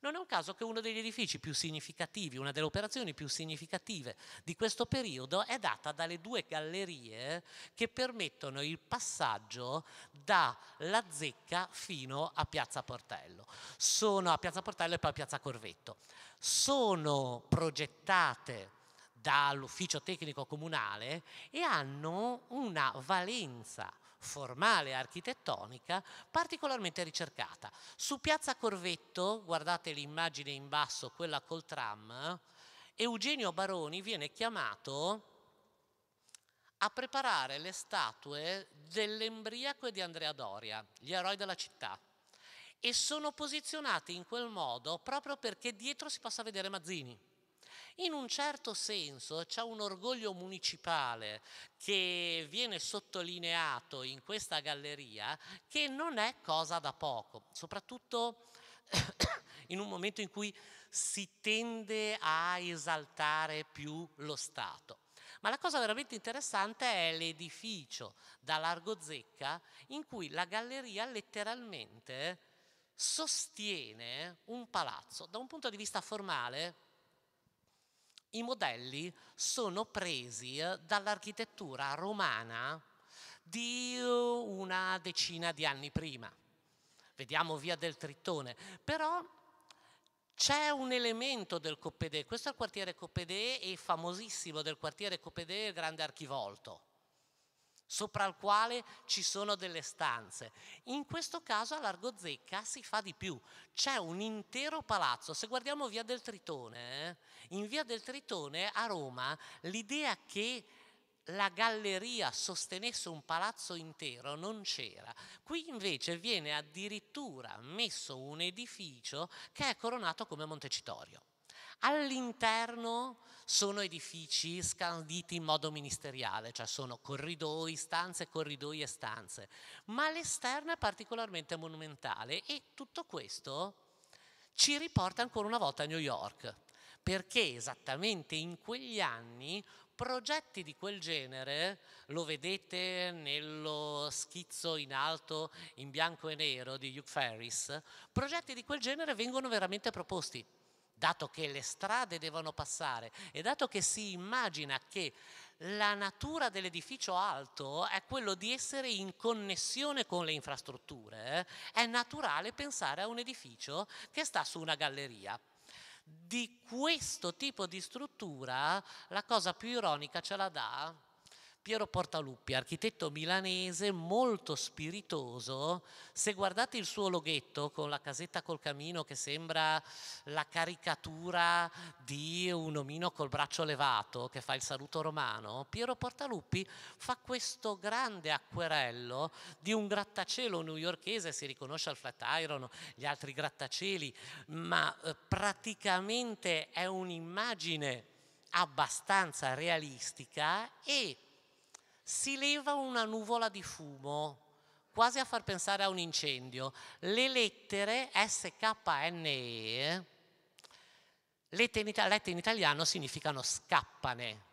Non è un caso che uno degli edifici più significativi, una delle operazioni più significative di questo periodo è data dalle due gallerie che permettono il passaggio dalla zecca fino a Piazza Portello. Sono a Piazza Portello e poi a Piazza Corvetto. Sono progettate dall'ufficio tecnico comunale e hanno una valenza formale architettonica particolarmente ricercata. Su Piazza Corvetto, guardate l'immagine in basso, quella col tram, Eugenio Baroni viene chiamato a preparare le statue dell'embriaco e di Andrea Doria, gli eroi della città. E sono posizionate in quel modo proprio perché dietro si possa vedere Mazzini. In un certo senso c'è un orgoglio municipale che viene sottolineato in questa galleria che non è cosa da poco, soprattutto in un momento in cui si tende a esaltare più lo Stato. Ma la cosa veramente interessante è l'edificio da Largo Zecca in cui la galleria letteralmente sostiene un palazzo. Da un punto di vista formale i modelli sono presi eh, dall'architettura romana di eh, una decina di anni prima. Vediamo via del Tritone. Però c'è un elemento del Coppedè, questo è il quartiere Coppedè e famosissimo del quartiere Coppedè il grande archivolto sopra il quale ci sono delle stanze. In questo caso a Largo Zecca si fa di più, c'è un intero palazzo. Se guardiamo Via del Tritone, eh, in Via del Tritone a Roma l'idea che la galleria sostenesse un palazzo intero non c'era. Qui invece viene addirittura messo un edificio che è coronato come Montecitorio. All'interno sono edifici scanditi in modo ministeriale, cioè sono corridoi, stanze, corridoi e stanze, ma l'esterno è particolarmente monumentale e tutto questo ci riporta ancora una volta a New York, perché esattamente in quegli anni progetti di quel genere, lo vedete nello schizzo in alto in bianco e nero di Hugh Ferris, progetti di quel genere vengono veramente proposti dato che le strade devono passare e dato che si immagina che la natura dell'edificio alto è quello di essere in connessione con le infrastrutture, è naturale pensare a un edificio che sta su una galleria. Di questo tipo di struttura la cosa più ironica ce la dà Piero Portaluppi, architetto milanese molto spiritoso, se guardate il suo loghetto con la casetta col camino che sembra la caricatura di un omino col braccio levato che fa il saluto romano, Piero Portaluppi fa questo grande acquerello di un grattacielo newyorkese, si riconosce al Flatiron, gli altri grattacieli, ma eh, praticamente è un'immagine abbastanza realistica e si leva una nuvola di fumo, quasi a far pensare a un incendio. Le lettere SKNE, lette in, ita- lette in italiano significano scappane.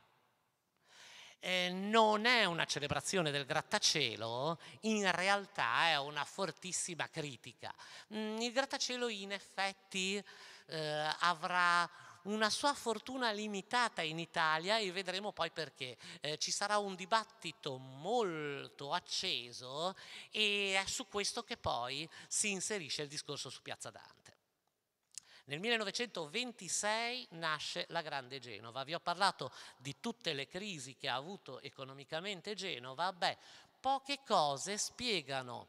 Eh, non è una celebrazione del grattacielo, in realtà è una fortissima critica. Mm, il grattacielo in effetti eh, avrà una sua fortuna limitata in Italia e vedremo poi perché. Eh, ci sarà un dibattito molto acceso e è su questo che poi si inserisce il discorso su Piazza Dante. Nel 1926 nasce la Grande Genova. Vi ho parlato di tutte le crisi che ha avuto economicamente Genova. Beh, poche cose spiegano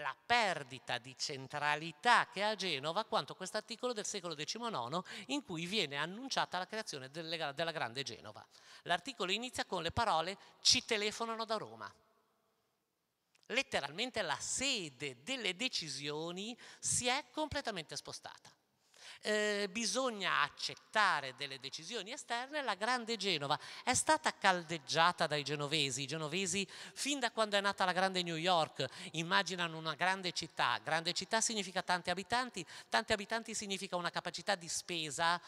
la perdita di centralità che ha Genova quanto quest'articolo del secolo XIX in cui viene annunciata la creazione delle, della grande Genova. L'articolo inizia con le parole ci telefonano da Roma letteralmente la sede delle decisioni si è completamente spostata. Eh, bisogna accettare delle decisioni esterne, la Grande Genova è stata caldeggiata dai genovesi, i genovesi fin da quando è nata la Grande New York immaginano una grande città, grande città significa tanti abitanti, tanti abitanti significa una capacità di spesa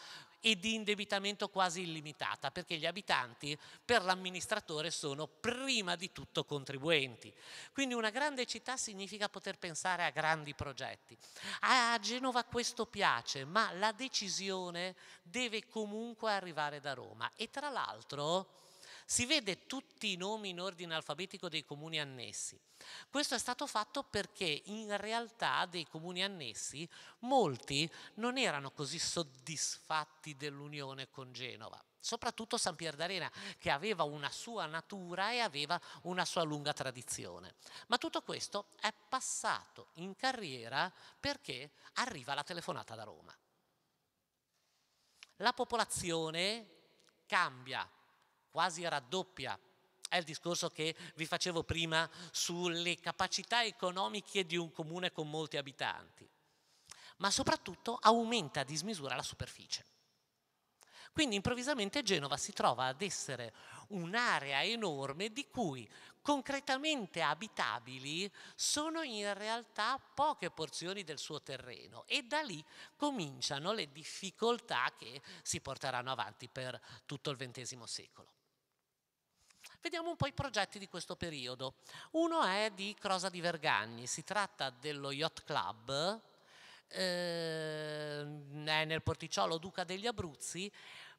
e di indebitamento quasi illimitata, perché gli abitanti per l'amministratore sono prima di tutto contribuenti. Quindi una grande città significa poter pensare a grandi progetti. A Genova questo piace, ma la decisione deve comunque arrivare da Roma e tra l'altro si vede tutti i nomi in ordine alfabetico dei comuni annessi. Questo è stato fatto perché in realtà dei comuni annessi molti non erano così soddisfatti dell'unione con Genova soprattutto San Pier d'Arena che aveva una sua natura e aveva una sua lunga tradizione. Ma tutto questo è passato in carriera perché arriva la telefonata da Roma. La popolazione cambia quasi raddoppia. È il discorso che vi facevo prima sulle capacità economiche di un comune con molti abitanti, ma soprattutto aumenta a dismisura la superficie. Quindi improvvisamente Genova si trova ad essere un'area enorme di cui concretamente abitabili sono in realtà poche porzioni del suo terreno e da lì cominciano le difficoltà che si porteranno avanti per tutto il XX secolo. Vediamo un po' i progetti di questo periodo. Uno è di Crosa di Vergagni, si tratta dello Yacht Club, eh, è nel porticciolo Duca degli Abruzzi,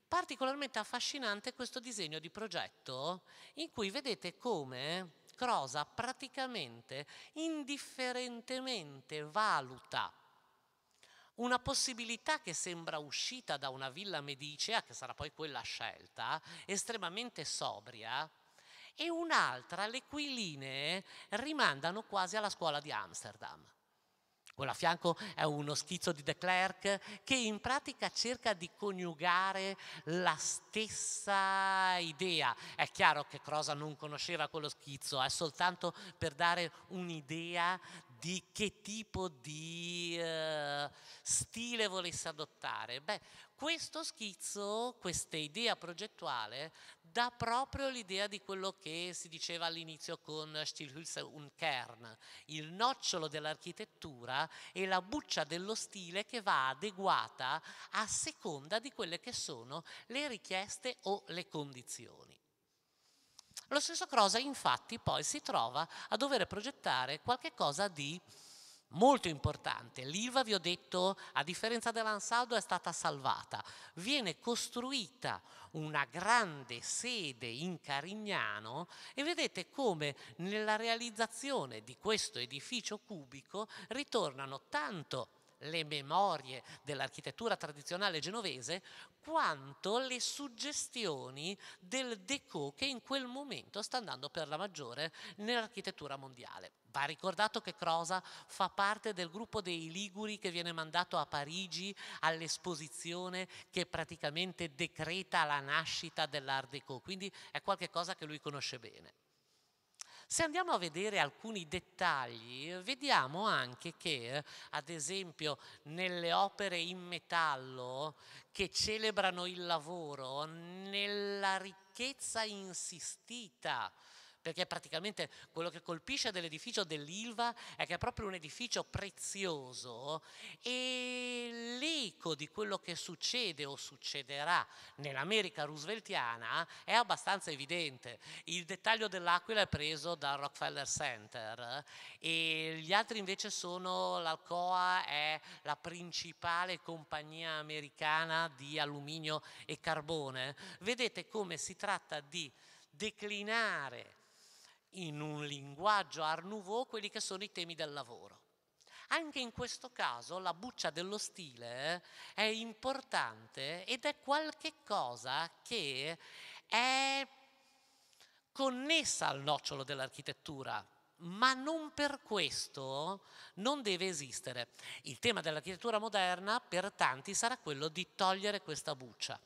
particolarmente affascinante questo disegno di progetto in cui vedete come Crosa praticamente indifferentemente valuta una possibilità che sembra uscita da una villa medicea, che sarà poi quella scelta, estremamente sobria, e un'altra le cui linee rimandano quasi alla scuola di Amsterdam. Quello a fianco è uno schizzo di De Klerk che in pratica cerca di coniugare la stessa idea. È chiaro che Crosa non conosceva quello schizzo, è soltanto per dare un'idea di che tipo di eh, stile volesse adottare. Beh, questo schizzo, questa idea progettuale, dà proprio l'idea di quello che si diceva all'inizio con Stilhülse und Kern, il nocciolo dell'architettura e la buccia dello stile che va adeguata a seconda di quelle che sono le richieste o le condizioni. Lo stesso Crosa infatti poi si trova a dover progettare qualche cosa di molto importante. L'ILVA, vi ho detto, a differenza dell'Ansaldo, è stata salvata. Viene costruita una grande sede in Carignano e vedete come nella realizzazione di questo edificio cubico ritornano tanto le memorie dell'architettura tradizionale genovese quanto le suggestioni del déco che in quel momento sta andando per la maggiore nell'architettura mondiale. Va ricordato che Crosa fa parte del gruppo dei Liguri che viene mandato a Parigi all'esposizione che praticamente decreta la nascita dell'Art Deco, quindi è qualcosa che lui conosce bene. Se andiamo a vedere alcuni dettagli, vediamo anche che, ad esempio, nelle opere in metallo che celebrano il lavoro, nella ricchezza insistita perché praticamente quello che colpisce dell'edificio dell'Ilva è che è proprio un edificio prezioso e l'eco di quello che succede o succederà nell'America rooseveltiana è abbastanza evidente. Il dettaglio dell'Aquila è preso dal Rockefeller Center e gli altri invece sono l'Alcoa è la principale compagnia americana di alluminio e carbone. Vedete come si tratta di declinare in un linguaggio art nouveau quelli che sono i temi del lavoro. Anche in questo caso la buccia dello stile eh, è importante ed è qualche cosa che è connessa al nocciolo dell'architettura, ma non per questo non deve esistere. Il tema dell'architettura moderna per tanti sarà quello di togliere questa buccia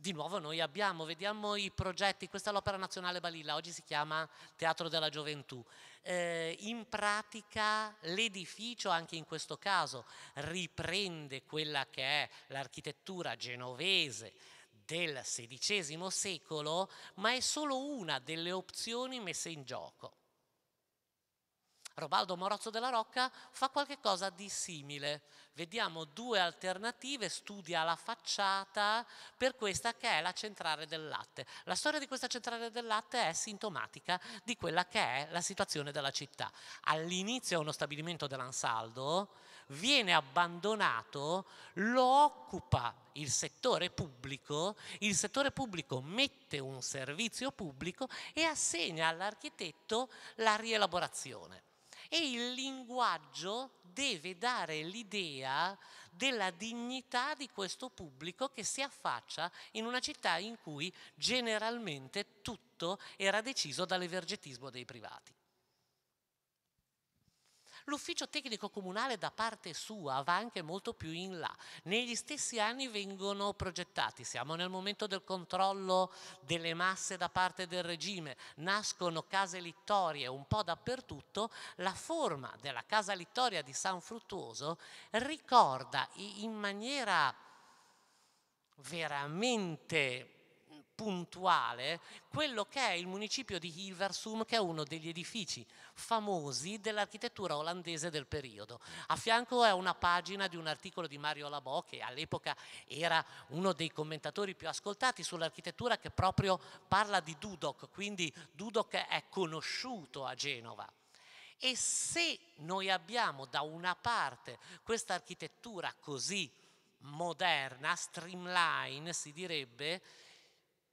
di nuovo noi abbiamo, vediamo i progetti, questa è l'Opera Nazionale Balilla, oggi si chiama Teatro della Gioventù. Eh, in pratica l'edificio anche in questo caso riprende quella che è l'architettura genovese del XVI secolo, ma è solo una delle opzioni messe in gioco. Robaldo Morozzo della Rocca fa qualcosa di simile. Vediamo due alternative, studia la facciata per questa che è la centrale del latte. La storia di questa centrale del latte è sintomatica di quella che è la situazione della città. All'inizio è uno stabilimento dell'Ansaldo, viene abbandonato, lo occupa il settore pubblico, il settore pubblico mette un servizio pubblico e assegna all'architetto la rielaborazione e il linguaggio deve dare l'idea della dignità di questo pubblico che si affaccia in una città in cui generalmente tutto era deciso dall'evergetismo dei privati. L'ufficio tecnico comunale da parte sua va anche molto più in là. Negli stessi anni vengono progettati, siamo nel momento del controllo delle masse da parte del regime, nascono case littorie un po' dappertutto, la forma della casa littoria di San Fruttuoso ricorda in maniera veramente puntuale quello che è il municipio di Hilversum, che è uno degli edifici famosi dell'architettura olandese del periodo. A fianco è una pagina di un articolo di Mario Labò, che all'epoca era uno dei commentatori più ascoltati sull'architettura, che proprio parla di Dudok, quindi Dudok è conosciuto a Genova. E se noi abbiamo da una parte questa architettura così moderna, streamline si direbbe,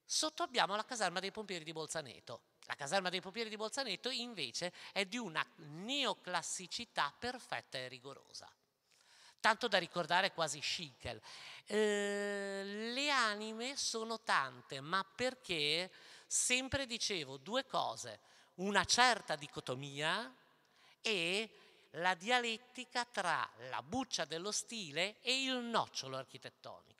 Sotto abbiamo la caserma dei pompieri di Bolzaneto. La caserma dei pompieri di Bolzaneto invece è di una neoclassicità perfetta e rigorosa. Tanto da ricordare quasi Schickel. Eh, le anime sono tante, ma perché sempre dicevo due cose, una certa dicotomia e la dialettica tra la buccia dello stile e il nocciolo architettonico.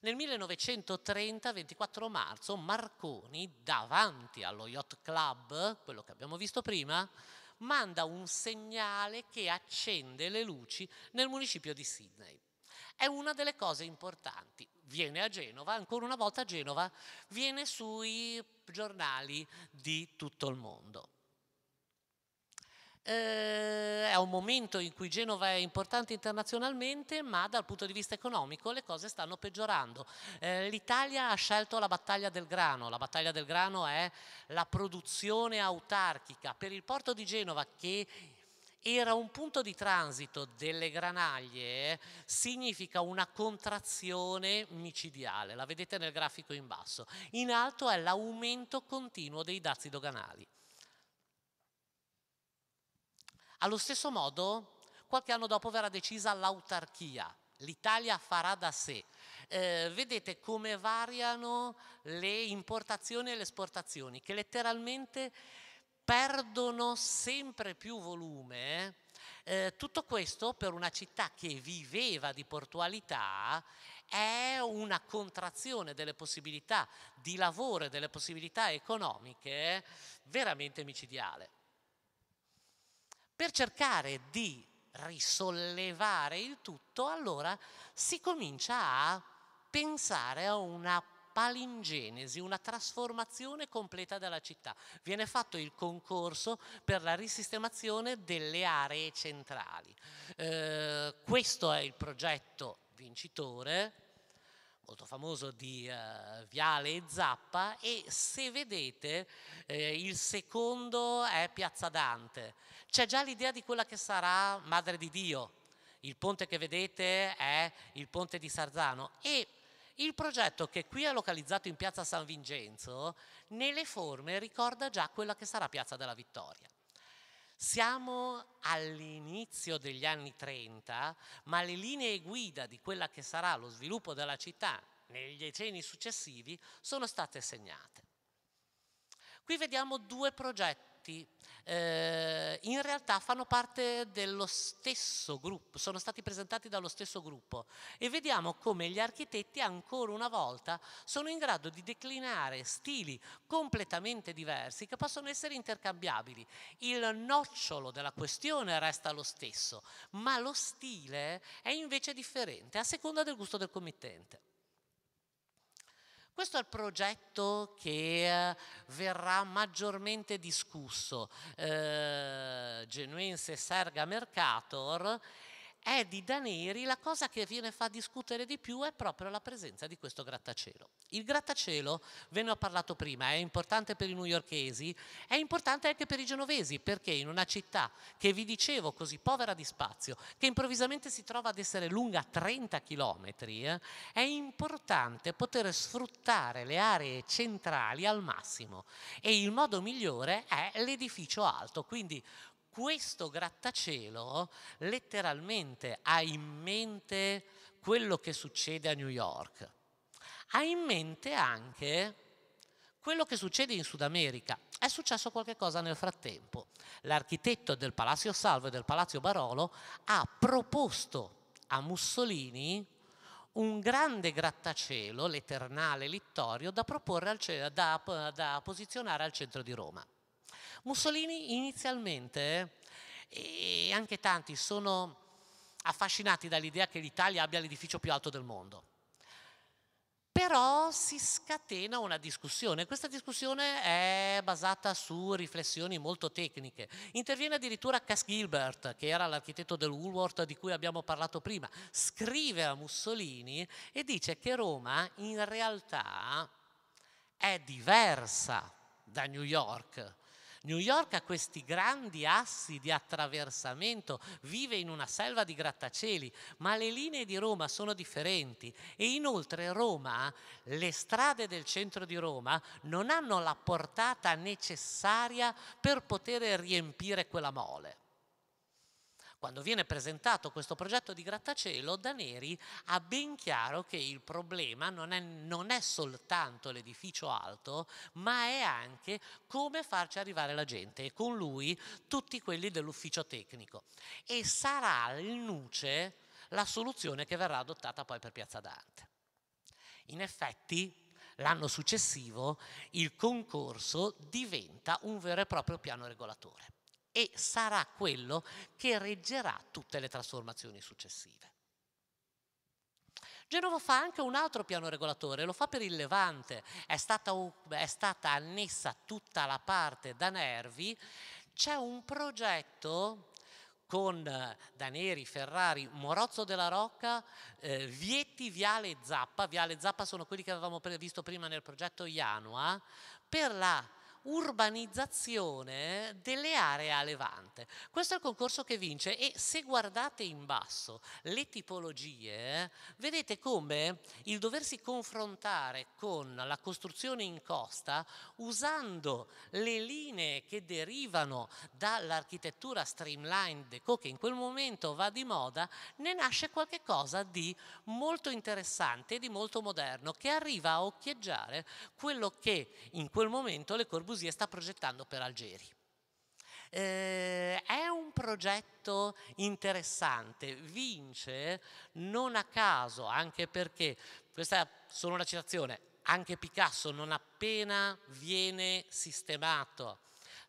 Nel 1930, 24 marzo, Marconi, davanti allo Yacht Club, quello che abbiamo visto prima, manda un segnale che accende le luci nel municipio di Sydney. È una delle cose importanti. Viene a Genova, ancora una volta a Genova, viene sui giornali di tutto il mondo eh, è un momento in cui Genova è importante internazionalmente, ma dal punto di vista economico le cose stanno peggiorando. Eh, L'Italia ha scelto la battaglia del grano, la battaglia del grano è la produzione autarchica. Per il porto di Genova che era un punto di transito delle granaglie significa una contrazione micidiale, la vedete nel grafico in basso. In alto è l'aumento continuo dei dazi doganali. Allo stesso modo, qualche anno dopo verrà decisa l'autarchia, l'Italia farà da sé. Eh, vedete come variano le importazioni e le esportazioni, che letteralmente perdono sempre più volume. Eh, eh tutto questo per una città che viveva di portualità è una contrazione delle possibilità di lavoro e delle possibilità economiche veramente micidiale per cercare di risollevare il tutto, allora si comincia a pensare a una palingenesi, una trasformazione completa della città. Viene fatto il concorso per la risistemazione delle aree centrali. Eh, questo è il progetto vincitore molto famoso di uh, Viale e Zappa e se vedete eh, il secondo è Piazza Dante. C'è già l'idea di quella che sarà Madre di Dio. Il ponte che vedete è il ponte di Sarzano e il progetto che qui è localizzato in Piazza San Vincenzo nelle forme ricorda già quella che sarà Piazza della Vittoria. Siamo all'inizio degli anni 30, ma le linee guida di quella che sarà lo sviluppo della città negli decenni successivi sono state segnate. Qui vediamo due progetti esperti eh, in realtà fanno parte dello stesso gruppo, sono stati presentati dallo stesso gruppo e vediamo come gli architetti ancora una volta sono in grado di declinare stili completamente diversi che possono essere intercambiabili. Il nocciolo della questione resta lo stesso, ma lo stile è invece differente a seconda del gusto del committente. Questo è il progetto che eh, verrà maggiormente discusso. Eh, Genuense Serga Mercator è di Daneri, la cosa che viene fa discutere di più è proprio la presenza di questo grattacielo. Il grattacielo, ve ne ho parlato prima, è importante per i newyorkesi, è importante anche per i genovesi, perché in una città che vi dicevo così povera di spazio, che improvvisamente si trova ad essere lunga 30 km, eh, è importante poter sfruttare le aree centrali al massimo e il modo migliore è l'edificio alto, quindi questo grattacielo letteralmente ha in mente quello che succede a New York, ha in mente anche quello che succede in Sud America. È successo qualcosa nel frattempo. L'architetto del Palazzo Salvo e del Palazzo Barolo ha proposto a Mussolini un grande grattacielo, l'Eternale Littorio, da, al, da, da posizionare al centro di Roma. Mussolini inizialmente, eh, e anche tanti, sono affascinati dall'idea che l'Italia abbia l'edificio più alto del mondo. Però si scatena una discussione, questa discussione è basata su riflessioni molto tecniche. Interviene addirittura Cass Gilbert, che era l'architetto del Woolworth di cui abbiamo parlato prima, scrive a Mussolini e dice che Roma in realtà è diversa da New York, New York ha questi grandi assi di attraversamento, vive in una selva di grattacieli, ma le linee di Roma sono differenti e inoltre Roma, le strade del centro di Roma non hanno la portata necessaria per poter riempire quella mole. Quando viene presentato questo progetto di grattacielo, Daneri ha ben chiaro che il problema non è, non è soltanto l'edificio alto, ma è anche come farci arrivare la gente e con lui tutti quelli dell'ufficio tecnico. E sarà il nuce la soluzione che verrà adottata poi per Piazza Dante. In effetti, l'anno successivo il concorso diventa un vero e proprio piano regolatore e sarà quello che reggerà tutte le trasformazioni successive. Genova fa anche un altro piano regolatore, lo fa per il Levante, è stata, è stata annessa tutta la parte da Nervi, c'è un progetto con Daneri, Ferrari, Morozzo della Rocca, eh, Vietti, Viale e Zappa, Viale e Zappa sono quelli che avevamo visto prima nel progetto Ianua, per la urbanizzazione delle aree a Levante. Questo è il concorso che vince e se guardate in basso le tipologie, vedete come il doversi confrontare con la costruzione in costa usando le linee che derivano dall'architettura streamline deco che in quel momento va di moda, ne nasce qualcosa di molto interessante e di molto moderno che arriva a occhieggiare quello che in quel momento le corbelline Corbusier sta progettando per Algeri. Eh, è un progetto interessante, vince non a caso, anche perché, questa è solo una citazione, anche Picasso non appena viene sistemato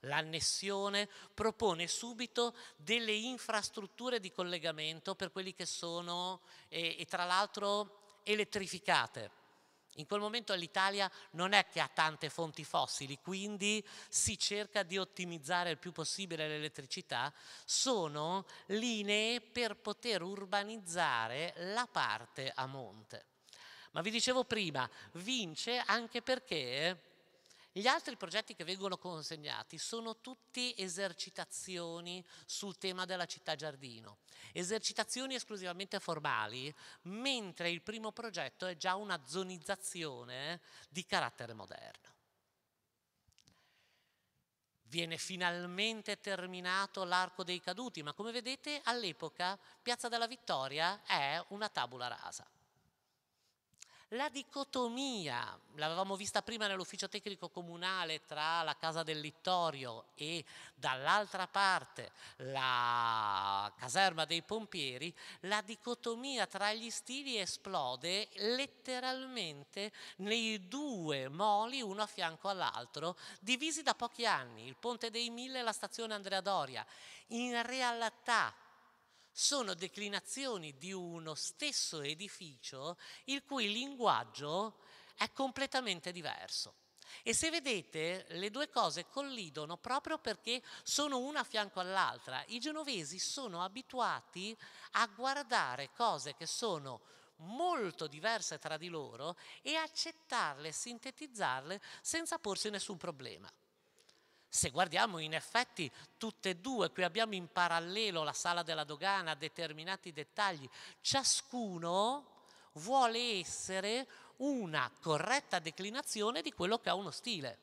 l'annessione, propone subito delle infrastrutture di collegamento per quelli che sono, e, e tra l'altro, elettrificate in quel momento l'Italia non è che ha tante fonti fossili, quindi si cerca di ottimizzare il più possibile l'elettricità, sono linee per poter urbanizzare la parte a monte. Ma vi dicevo prima, vince anche perché gli altri progetti che vengono consegnati sono tutti esercitazioni sul tema della città giardino, esercitazioni esclusivamente formali, mentre il primo progetto è già una zonizzazione di carattere moderno. Viene finalmente terminato l'arco dei caduti, ma come vedete all'epoca Piazza della Vittoria è una tabula rasa. La dicotomia, l'avevamo vista prima nell'ufficio tecnico comunale tra la Casa del Littorio e dall'altra parte la caserma dei pompieri, la dicotomia tra gli stili esplode letteralmente nei due moli, uno a fianco all'altro, divisi da pochi anni, il Ponte dei Mille e la stazione Andrea Doria. In realtà sono declinazioni di uno stesso edificio il cui linguaggio è completamente diverso. E se vedete, le due cose collidono proprio perché sono una a fianco all'altra. I genovesi sono abituati a guardare cose che sono molto diverse tra di loro e accettarle, sintetizzarle senza porsi nessun problema. Se guardiamo in effetti tutte e due, qui abbiamo in parallelo la sala della dogana, determinati dettagli, ciascuno vuole essere una corretta declinazione di quello che ha uno stile.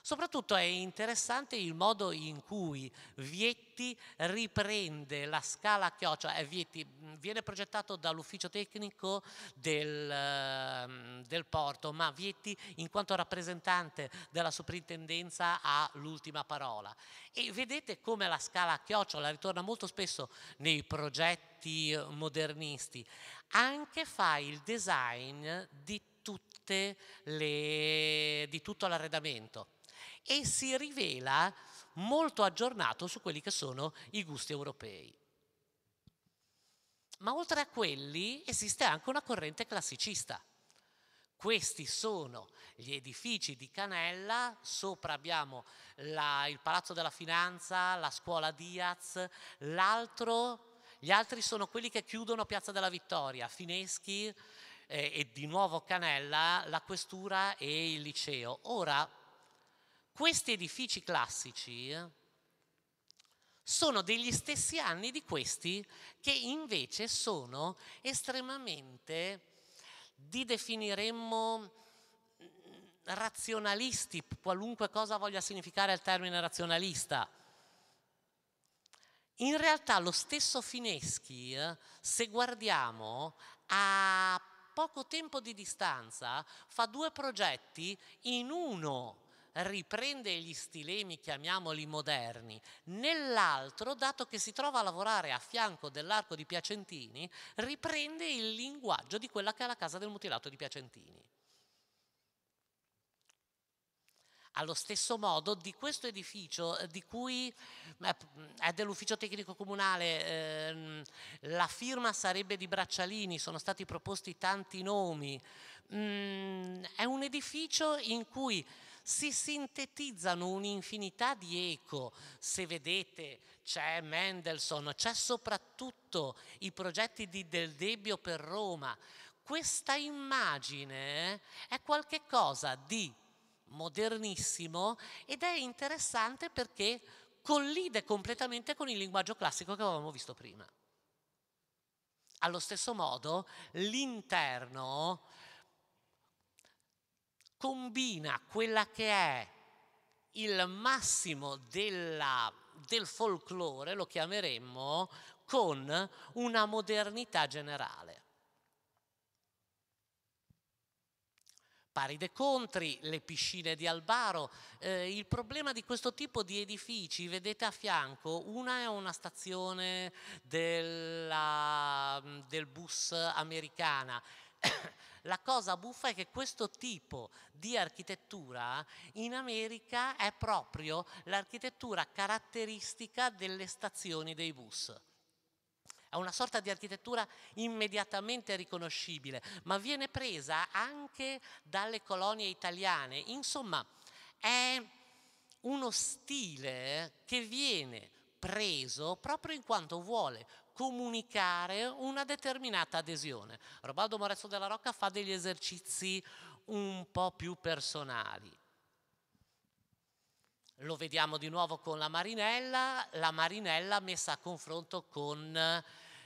Soprattutto è interessante il modo in cui Vietti riprende la scala a chioccia, eh, Vietti mm, viene progettato dall'ufficio tecnico del, ehm, del porto, ma Vietti in quanto rappresentante della soprintendenza ha l'ultima parola. E vedete come la scala a chiocciola ritorna molto spesso nei progetti modernisti, anche fa il design di, le, di tutto l'arredamento e si rivela molto aggiornato su quelli che sono i gusti europei. Ma oltre a quelli esiste anche una corrente classicista. Questi sono gli edifici di Canella, sopra abbiamo la, il Palazzo della Finanza, la scuola Diaz, l'altro, gli altri sono quelli che chiudono Piazza della Vittoria, Fineschi eh, e di nuovo Canella, la questura e il liceo. Ora, questi edifici classici eh, sono degli stessi anni di questi che invece sono estremamente, li definiremmo razionalisti, qualunque cosa voglia significare il termine razionalista. In realtà lo stesso Fineschi, eh, se guardiamo a poco tempo di distanza, fa due progetti in uno riprende gli stilemi, chiamiamoli moderni, nell'altro, dato che si trova a lavorare a fianco dell'arco di Piacentini, riprende il linguaggio di quella che è la casa del mutilato di Piacentini. Allo stesso modo di questo edificio di cui eh, è dell'ufficio tecnico comunale, ehm, la firma sarebbe di Braccialini, sono stati proposti tanti nomi, mm, è un edificio in cui si sintetizzano un'infinità di eco. Se vedete c'è Mendelssohn, c'è soprattutto i progetti di Del Debbio per Roma. Questa immagine è qualcosa di modernissimo ed è interessante perché collide completamente con il linguaggio classico che avevamo visto prima. Allo stesso modo, l'interno combina quella che è il massimo della, del folklore, lo chiameremmo, con una modernità generale. Pari de Contri, le piscine di Albaro. Eh, il problema di questo tipo di edifici, vedete a fianco, una è una stazione della, del bus americana. La cosa buffa è che questo tipo di architettura in America è proprio l'architettura caratteristica delle stazioni dei bus. È una sorta di architettura immediatamente riconoscibile, ma viene presa anche dalle colonie italiane. Insomma, è uno stile che viene preso proprio in quanto vuole comunicare una determinata adesione. Robaldo Morezzo della Rocca fa degli esercizi un po' più personali. Lo vediamo di nuovo con la Marinella, la Marinella messa a confronto con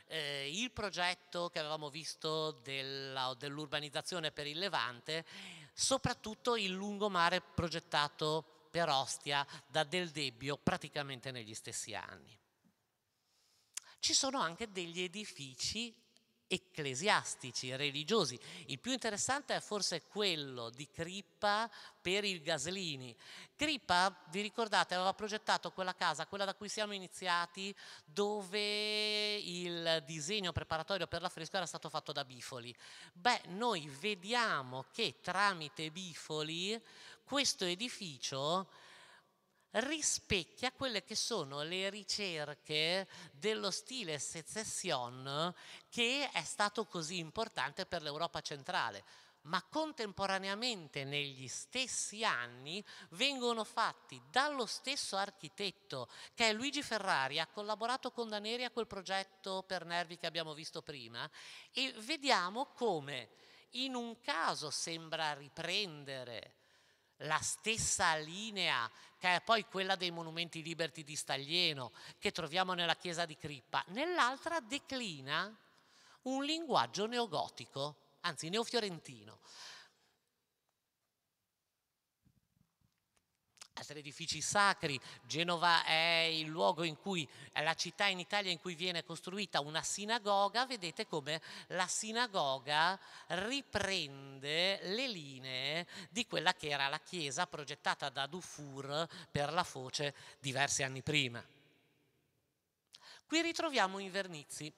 eh, il progetto che avevamo visto dell'urbanizzazione per il Levante, soprattutto il lungomare progettato per Ostia da Del Debbio praticamente negli stessi anni ci sono anche degli edifici ecclesiastici, religiosi. Il più interessante è forse quello di Crippa per il Gaslini. Crippa, vi ricordate, aveva progettato quella casa, quella da cui siamo iniziati, dove il disegno preparatorio per l'affresco era stato fatto da Bifoli. Beh, noi vediamo che tramite Bifoli questo edificio rispecchia quelle che sono le ricerche dello stile secession che è stato così importante per l'Europa centrale. Ma contemporaneamente negli stessi anni vengono fatti dallo stesso architetto che è Luigi Ferrari, ha collaborato con Daneri a quel progetto per Nervi che abbiamo visto prima e vediamo come in un caso sembra riprendere la stessa linea che è poi quella dei monumenti liberti di Staglieno che troviamo nella chiesa di Crippa, nell'altra declina un linguaggio neogotico, anzi neofiorentino. essere edifici sacri. Genova è il luogo in cui, è la città in Italia in cui viene costruita una sinagoga. Vedete come la sinagoga riprende le linee di quella che era la chiesa progettata da Dufour per la foce diversi anni prima. Qui ritroviamo in Invernizzi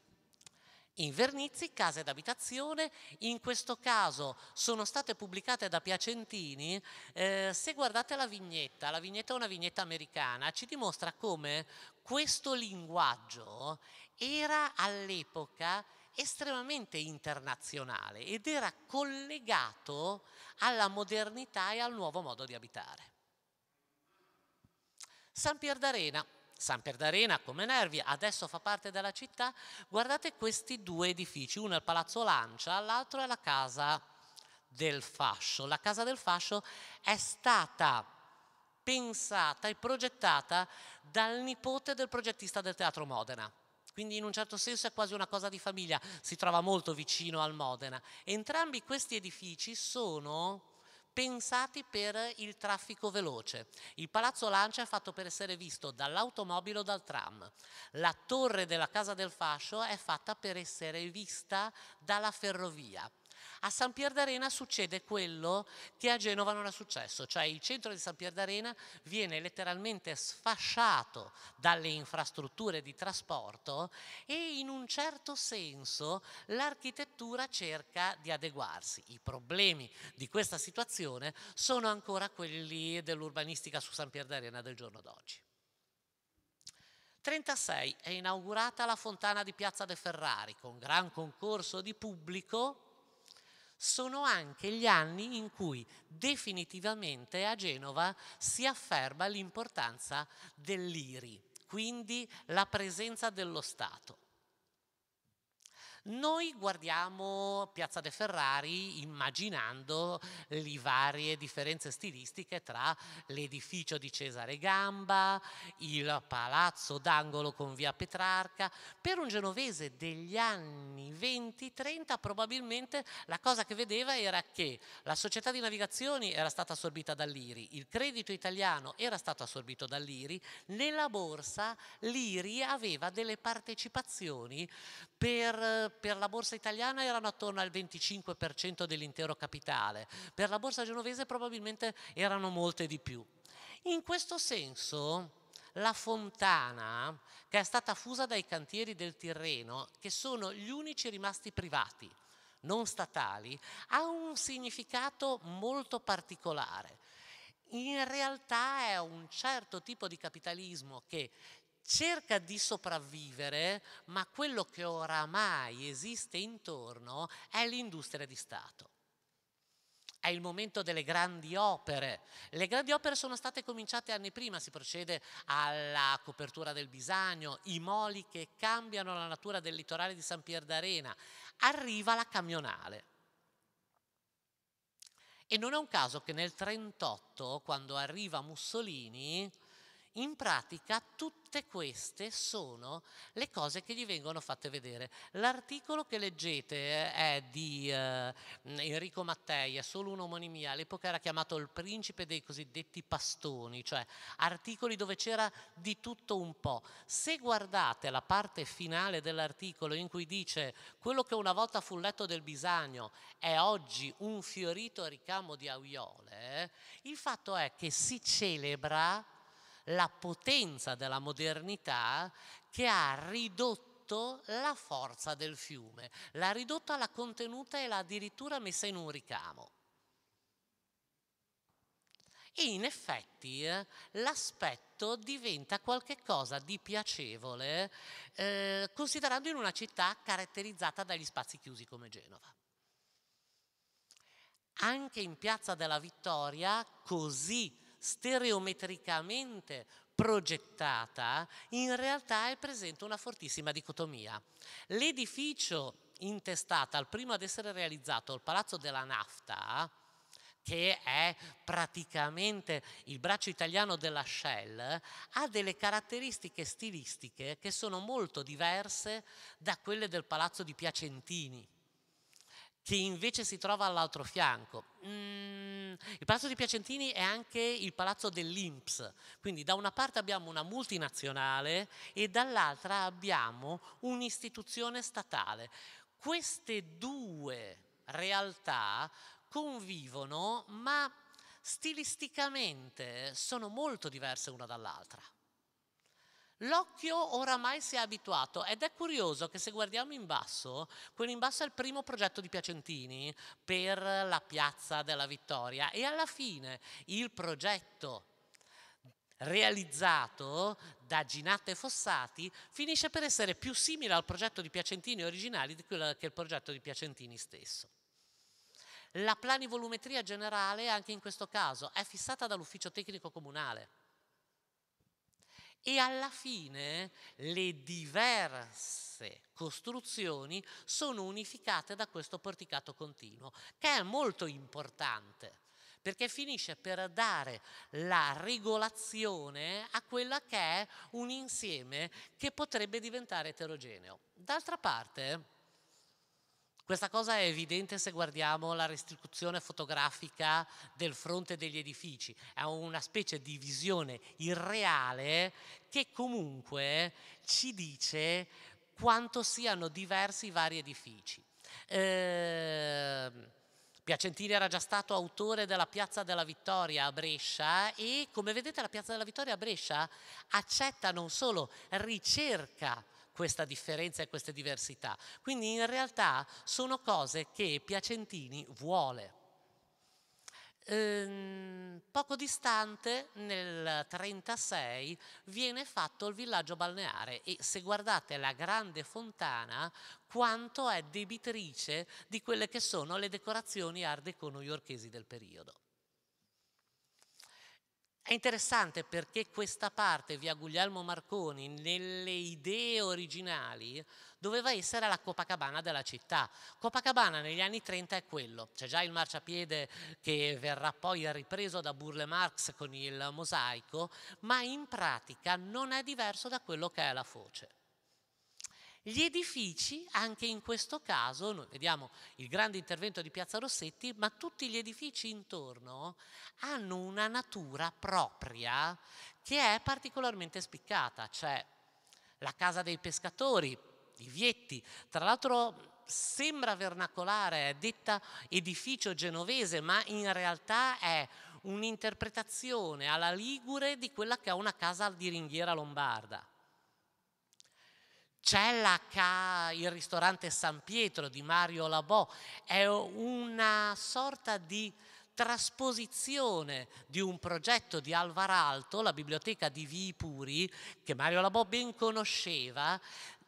in Vernizzi case d'abitazione, in questo caso sono state pubblicate da Piacentini, eh, se guardate la vignetta, la vignetta è una vignetta americana, ci dimostra come questo linguaggio era all'epoca estremamente internazionale ed era collegato alla modernità e al nuovo modo di abitare. San Pier d'Arena, San Perdarena come Nervi, adesso fa parte della città, guardate questi due edifici, uno è il Palazzo Lancia, l'altro è la Casa del Fascio. La Casa del Fascio è stata pensata e progettata dal nipote del progettista del Teatro Modena. Quindi in un certo senso è quasi una cosa di famiglia, si trova molto vicino al Modena. Entrambi questi edifici sono pensati per il traffico veloce. Il Palazzo Lancia è fatto per essere visto dall'automobile o dal tram. La torre della Casa del Fascio è fatta per essere vista dalla ferrovia. A San Pier d'Arena succede quello che a Genova non è successo, cioè il centro di San Pier d'Arena viene letteralmente sfasciato dalle infrastrutture di trasporto e in un certo senso l'architettura cerca di adeguarsi. I problemi di questa situazione sono ancora quelli dell'urbanistica su San Pier d'Arena del giorno d'oggi. 36 è inaugurata la fontana di Piazza De Ferrari con gran concorso di pubblico sono anche gli anni in cui definitivamente a Genova si afferma l'importanza dell'IRI, quindi la presenza dello Stato. Noi guardiamo Piazza De Ferrari immaginando le varie differenze stilistiche tra l'edificio di Cesare Gamba, il palazzo d'angolo con via Petrarca. Per un genovese degli anni 20-30 probabilmente la cosa che vedeva era che la società di navigazioni era stata assorbita dall'IRI, il credito italiano era stato assorbito dall'IRI, nella borsa l'IRI aveva delle partecipazioni per per la borsa italiana erano attorno al 25% dell'intero capitale, per la borsa genovese probabilmente erano molte di più. In questo senso la fontana, che è stata fusa dai cantieri del Tirreno, che sono gli unici rimasti privati, non statali, ha un significato molto particolare in realtà è un certo tipo di capitalismo che cerca di sopravvivere, ma quello che oramai esiste intorno è l'industria di Stato. È il momento delle grandi opere. Le grandi opere sono state cominciate anni prima, si procede alla copertura del Bisagno, i moli che cambiano la natura del litorale di San Pier d'Arena. Arriva la camionale. E non è un caso che nel 1938, quando arriva Mussolini, in pratica tutte queste sono le cose che gli vengono fatte vedere. L'articolo che leggete eh, è di eh, Enrico Mattei, è solo un'omonimia, all'epoca era chiamato il principe dei cosiddetti pastoni, cioè articoli dove c'era di tutto un po'. Se guardate la parte finale dell'articolo in cui dice quello che una volta fu il letto del Bisagno è oggi un fiorito ricamo di aiole, il fatto è che si celebra la potenza della modernità che ha ridotto la forza del fiume, l'ha ridotta, l'ha contenuta e l'ha addirittura messa in un ricamo. E in effetti eh, l'aspetto diventa qualcosa di piacevole, eh, considerando in una città caratterizzata dagli spazi chiusi come Genova. Anche in Piazza della Vittoria, così stereometricamente progettata, in realtà è presente una fortissima dicotomia. L'edificio intestato al primo ad essere realizzato, il Palazzo della Nafta, che è praticamente il braccio italiano della Shell, ha delle caratteristiche stilistiche che sono molto diverse da quelle del Palazzo di Piacentini che invece si trova all'altro fianco. Mm, il Palazzo di Piacentini è anche il palazzo dell'Inps, quindi da una parte abbiamo una multinazionale e dall'altra abbiamo un'istituzione statale. Queste due realtà convivono, ma stilisticamente sono molto diverse una dall'altra. L'occhio oramai si è abituato ed è curioso che se guardiamo in basso, quello in basso è il primo progetto di Piacentini per la piazza della Vittoria e alla fine il progetto realizzato da Ginata e Fossati finisce per essere più simile al progetto di Piacentini originale che il progetto di Piacentini stesso. La planivolumetria generale anche in questo caso è fissata dall'ufficio tecnico comunale e alla fine le diverse costruzioni sono unificate da questo porticato continuo, che è molto importante perché finisce per dare la regolazione a quella che è un insieme che potrebbe diventare eterogeneo. D'altra parte, questa cosa è evidente se guardiamo la restituzione fotografica del fronte degli edifici, è una specie di visione irreale che comunque ci dice quanto siano diversi i vari edifici. Eh, Piacentini era già stato autore della Piazza della Vittoria a Brescia e come vedete la Piazza della Vittoria a Brescia accetta non solo ricerca questa differenza e queste diversità. Quindi in realtà sono cose che Piacentini vuole. Ehm, poco distante, nel 1936, viene fatto il villaggio balneare e se guardate la grande fontana, quanto è debitrice di quelle che sono le decorazioni art deco newyorchesi del periodo. È interessante perché questa parte, via Guglielmo Marconi, nelle idee originali, doveva essere la Copacabana della città. Copacabana negli anni 30 è quello, c'è già il marciapiede che verrà poi ripreso da Burle Marx con il mosaico, ma in pratica non è diverso da quello che è la foce. Gli edifici, anche in questo caso, noi vediamo il grande intervento di Piazza Rossetti, ma tutti gli edifici intorno hanno una natura propria che è particolarmente spiccata. C'è la casa dei pescatori, i Vietti, tra l'altro sembra vernacolare, è detta edificio genovese, ma in realtà è un'interpretazione alla Ligure di quella che è una casa di ringhiera lombarda. C'è ca- il ristorante San Pietro di Mario Labò, è una sorta di trasposizione di un progetto di Alvar Alto, la biblioteca di Vipuri, che Mario Labò ben conosceva,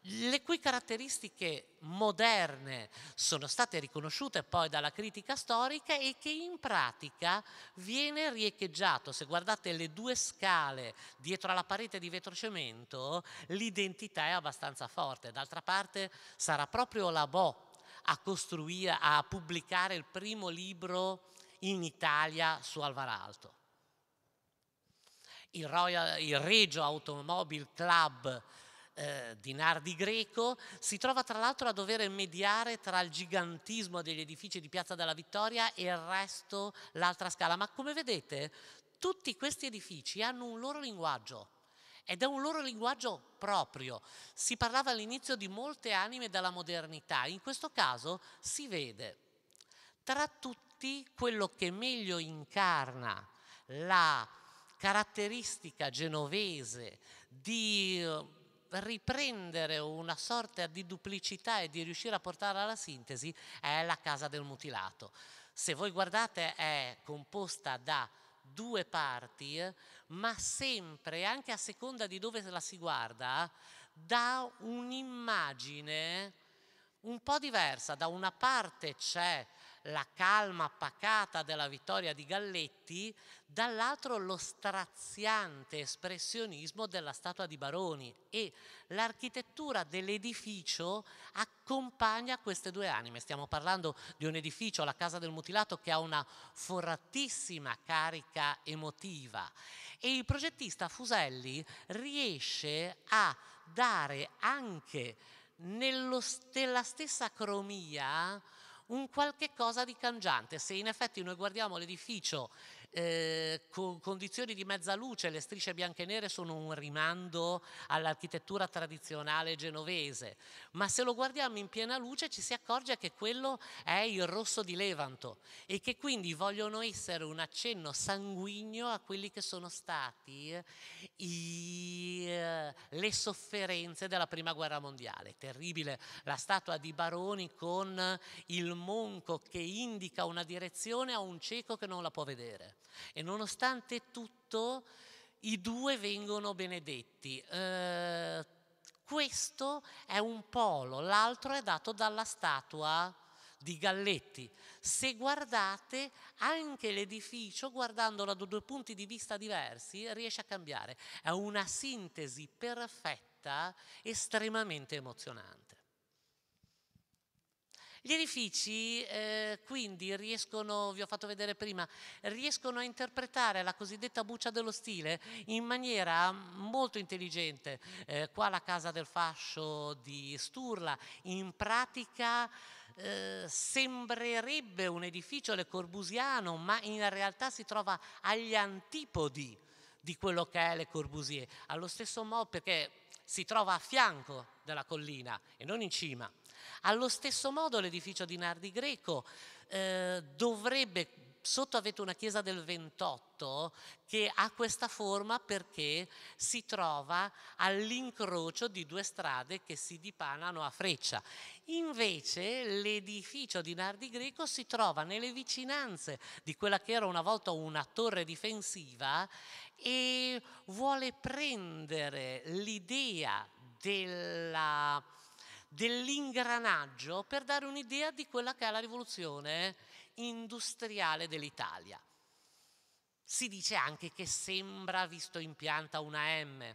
le cui caratteristiche moderne sono state riconosciute poi dalla critica storica e che in pratica viene riecheggiato, se guardate le due scale dietro alla parete di vetrocemento, l'identità è abbastanza forte. D'altra parte sarà proprio la Bo a, a pubblicare il primo libro in Italia su Alvaralto. Il, Royal, il Regio Automobile Club eh, di Nardi Greco, si trova tra l'altro a dover mediare tra il gigantismo degli edifici di Piazza della Vittoria e il resto, l'altra scala. Ma come vedete, tutti questi edifici hanno un loro linguaggio ed è un loro linguaggio proprio. Si parlava all'inizio di molte anime della modernità, in questo caso si vede tra tutti quello che meglio incarna la caratteristica genovese di eh, riprendere una sorta di duplicità e di riuscire a portare alla sintesi è la casa del mutilato. Se voi guardate è composta da due parti, ma sempre, anche a seconda di dove la si guarda, da un'immagine un po' diversa. Da una parte c'è la calma pacata della vittoria di Galletti, dall'altro lo straziante espressionismo della statua di Baroni e l'architettura dell'edificio accompagna queste due anime. Stiamo parlando di un edificio, la Casa del Mutilato, che ha una forratissima carica emotiva e il progettista Fuselli riesce a dare anche nella stessa cromia un qualche cosa di cangiante. Se in effetti noi guardiamo l'edificio eh, con condizioni di mezza luce, le strisce bianche e nere sono un rimando all'architettura tradizionale genovese, ma se lo guardiamo in piena luce ci si accorge che quello è il rosso di Levanto e che quindi vogliono essere un accenno sanguigno a quelli che sono stati eh, i, eh, le sofferenze della prima guerra mondiale. Terribile la statua di Baroni con il monco che indica una direzione a un cieco che non la può vedere. E nonostante tutto i due vengono benedetti. Eh, questo è un polo, l'altro è dato dalla statua di Galletti. Se guardate anche l'edificio, guardandolo da due punti di vista diversi, riesce a cambiare. È una sintesi perfetta, estremamente emozionante. Gli edifici eh, quindi riescono, vi ho fatto vedere prima, riescono a interpretare la cosiddetta buccia dello stile in maniera molto intelligente. Eh, qua la casa del fascio di Sturla, in pratica... Eh, sembrerebbe un edificio le Corbusiano, ma in realtà si trova agli antipodi di quello che è le Corbusier. Allo stesso modo perché si trova a fianco della collina e non in cima. Allo stesso modo l'edificio di Nardi Greco eh, dovrebbe sotto avete una chiesa del 28 che ha questa forma perché si trova all'incrocio di due strade che si dipanano a freccia. Invece l'edificio di Nardi Greco si trova nelle vicinanze di quella che era una volta una torre difensiva e vuole prendere l'idea della dell'ingranaggio per dare un'idea di quella che è la rivoluzione industriale dell'Italia. Si dice anche che sembra, visto in pianta una M,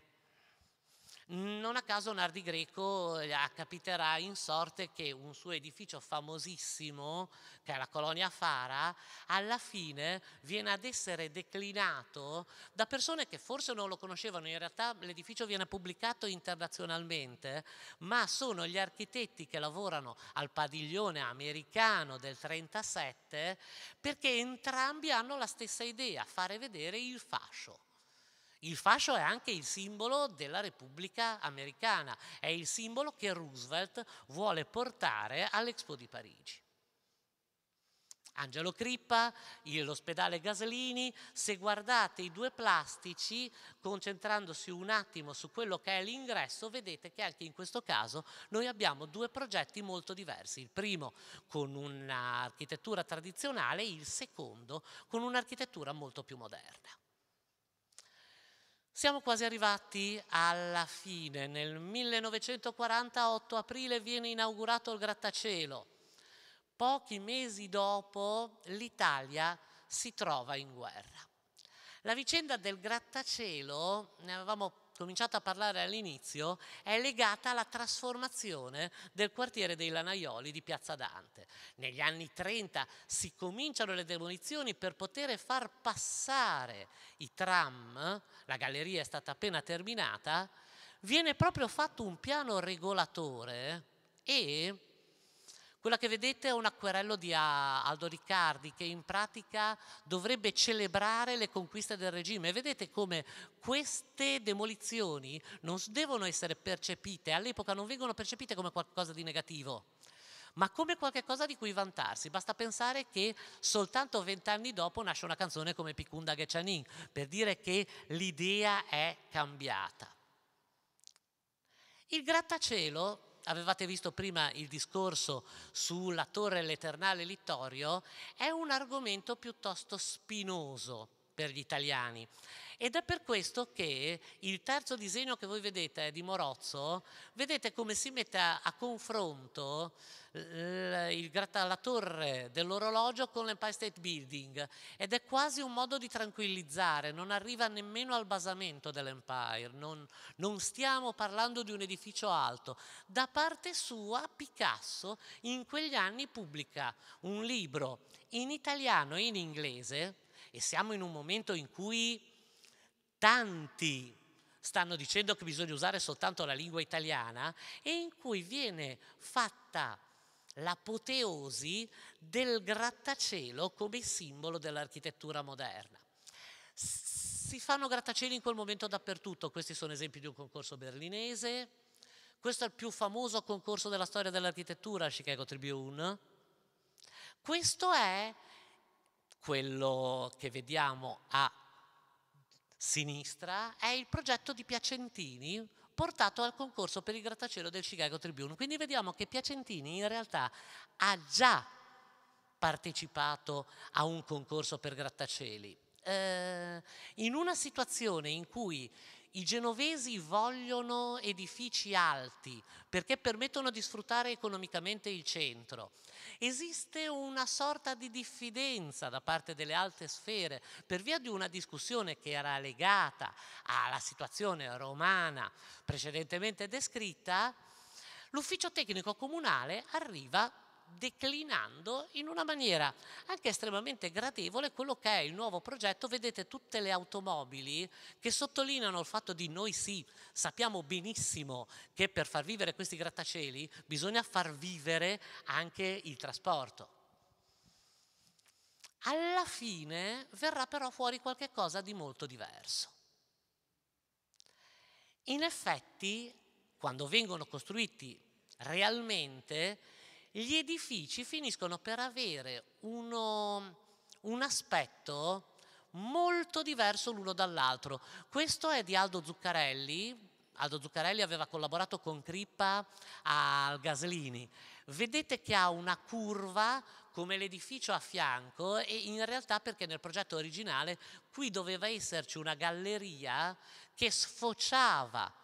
non a caso Nardi Greco eh, capiterà in sorte che un suo edificio famosissimo, che è la colonia Fara, alla fine viene ad essere declinato da persone che forse non lo conoscevano, in realtà l'edificio viene pubblicato internazionalmente, ma sono gli architetti che lavorano al padiglione americano del 37 perché entrambi hanno la stessa idea, fare vedere il fascio. Il fascio è anche il simbolo della Repubblica americana, è il simbolo che Roosevelt vuole portare all'Expo di Parigi. Angelo Crippa, l'ospedale Gaslini, se guardate i due plastici, concentrandosi un attimo su quello che è l'ingresso, vedete che anche in questo caso noi abbiamo due progetti molto diversi, il primo con un'architettura tradizionale, il secondo con un'architettura molto più moderna. Siamo quasi arrivati alla fine. Nel 1948, aprile, viene inaugurato il grattacielo. Pochi mesi dopo, l'Italia si trova in guerra. La vicenda del grattacielo, ne avevamo cominciato a parlare all'inizio è legata alla trasformazione del quartiere dei Lanaioli di Piazza Dante. Negli anni 30 si cominciano le demolizioni per poter far passare i tram, la galleria è stata appena terminata, viene proprio fatto un piano regolatore e quella che vedete è un acquerello di Aldo Riccardi che in pratica dovrebbe celebrare le conquiste del regime. vedete come queste demolizioni non devono essere percepite, all'epoca non vengono percepite come qualcosa di negativo, ma come qualcosa di cui vantarsi. Basta pensare che soltanto vent'anni dopo nasce una canzone come Picunda Ghechanin, per dire che l'idea è cambiata. Il grattacielo avevate visto prima il discorso sulla torre Leternale Littorio, è un argomento piuttosto spinoso per gli italiani. Ed è per questo che il terzo disegno che voi vedete di Morozzo, vedete come si mette a, a confronto il, la torre dell'orologio con l'Empire State Building ed è quasi un modo di tranquillizzare, non arriva nemmeno al basamento dell'Empire, non, non stiamo parlando di un edificio alto. Da parte sua Picasso in quegli anni pubblica un libro in italiano e in inglese e siamo in un momento in cui tanti stanno dicendo che bisogna usare soltanto la lingua italiana e in cui viene fatta l'apoteosi del grattacielo come simbolo dell'architettura moderna. Si fanno grattacieli in quel momento dappertutto, questi sono esempi di un concorso berlinese, questo è il più famoso concorso della storia dell'architettura, Chicago Tribune, questo è quello che vediamo a sinistra è il progetto di Piacentini portato al concorso per il grattacielo del Chicago Tribune. Quindi vediamo che Piacentini in realtà ha già partecipato a un concorso per grattacieli. Eh, in una situazione in cui i genovesi vogliono edifici alti perché permettono di sfruttare economicamente il centro. Esiste una sorta di diffidenza da parte delle alte sfere per via di una discussione che era legata alla situazione romana precedentemente descritta. L'ufficio tecnico comunale arriva declinando in una maniera anche estremamente gradevole quello che è il nuovo progetto. Vedete tutte le automobili che sottolineano il fatto di noi sì, sappiamo benissimo che per far vivere questi grattacieli bisogna far vivere anche il trasporto. Alla fine verrà però fuori qualcosa di molto diverso. In effetti, quando vengono costruiti realmente, gli edifici finiscono per avere uno, un aspetto molto diverso l'uno dall'altro. Questo è di Aldo Zuccarelli. Aldo Zuccarelli aveva collaborato con Crippa al Gaslini. Vedete che ha una curva come l'edificio a fianco e in realtà perché nel progetto originale qui doveva esserci una galleria che sfociava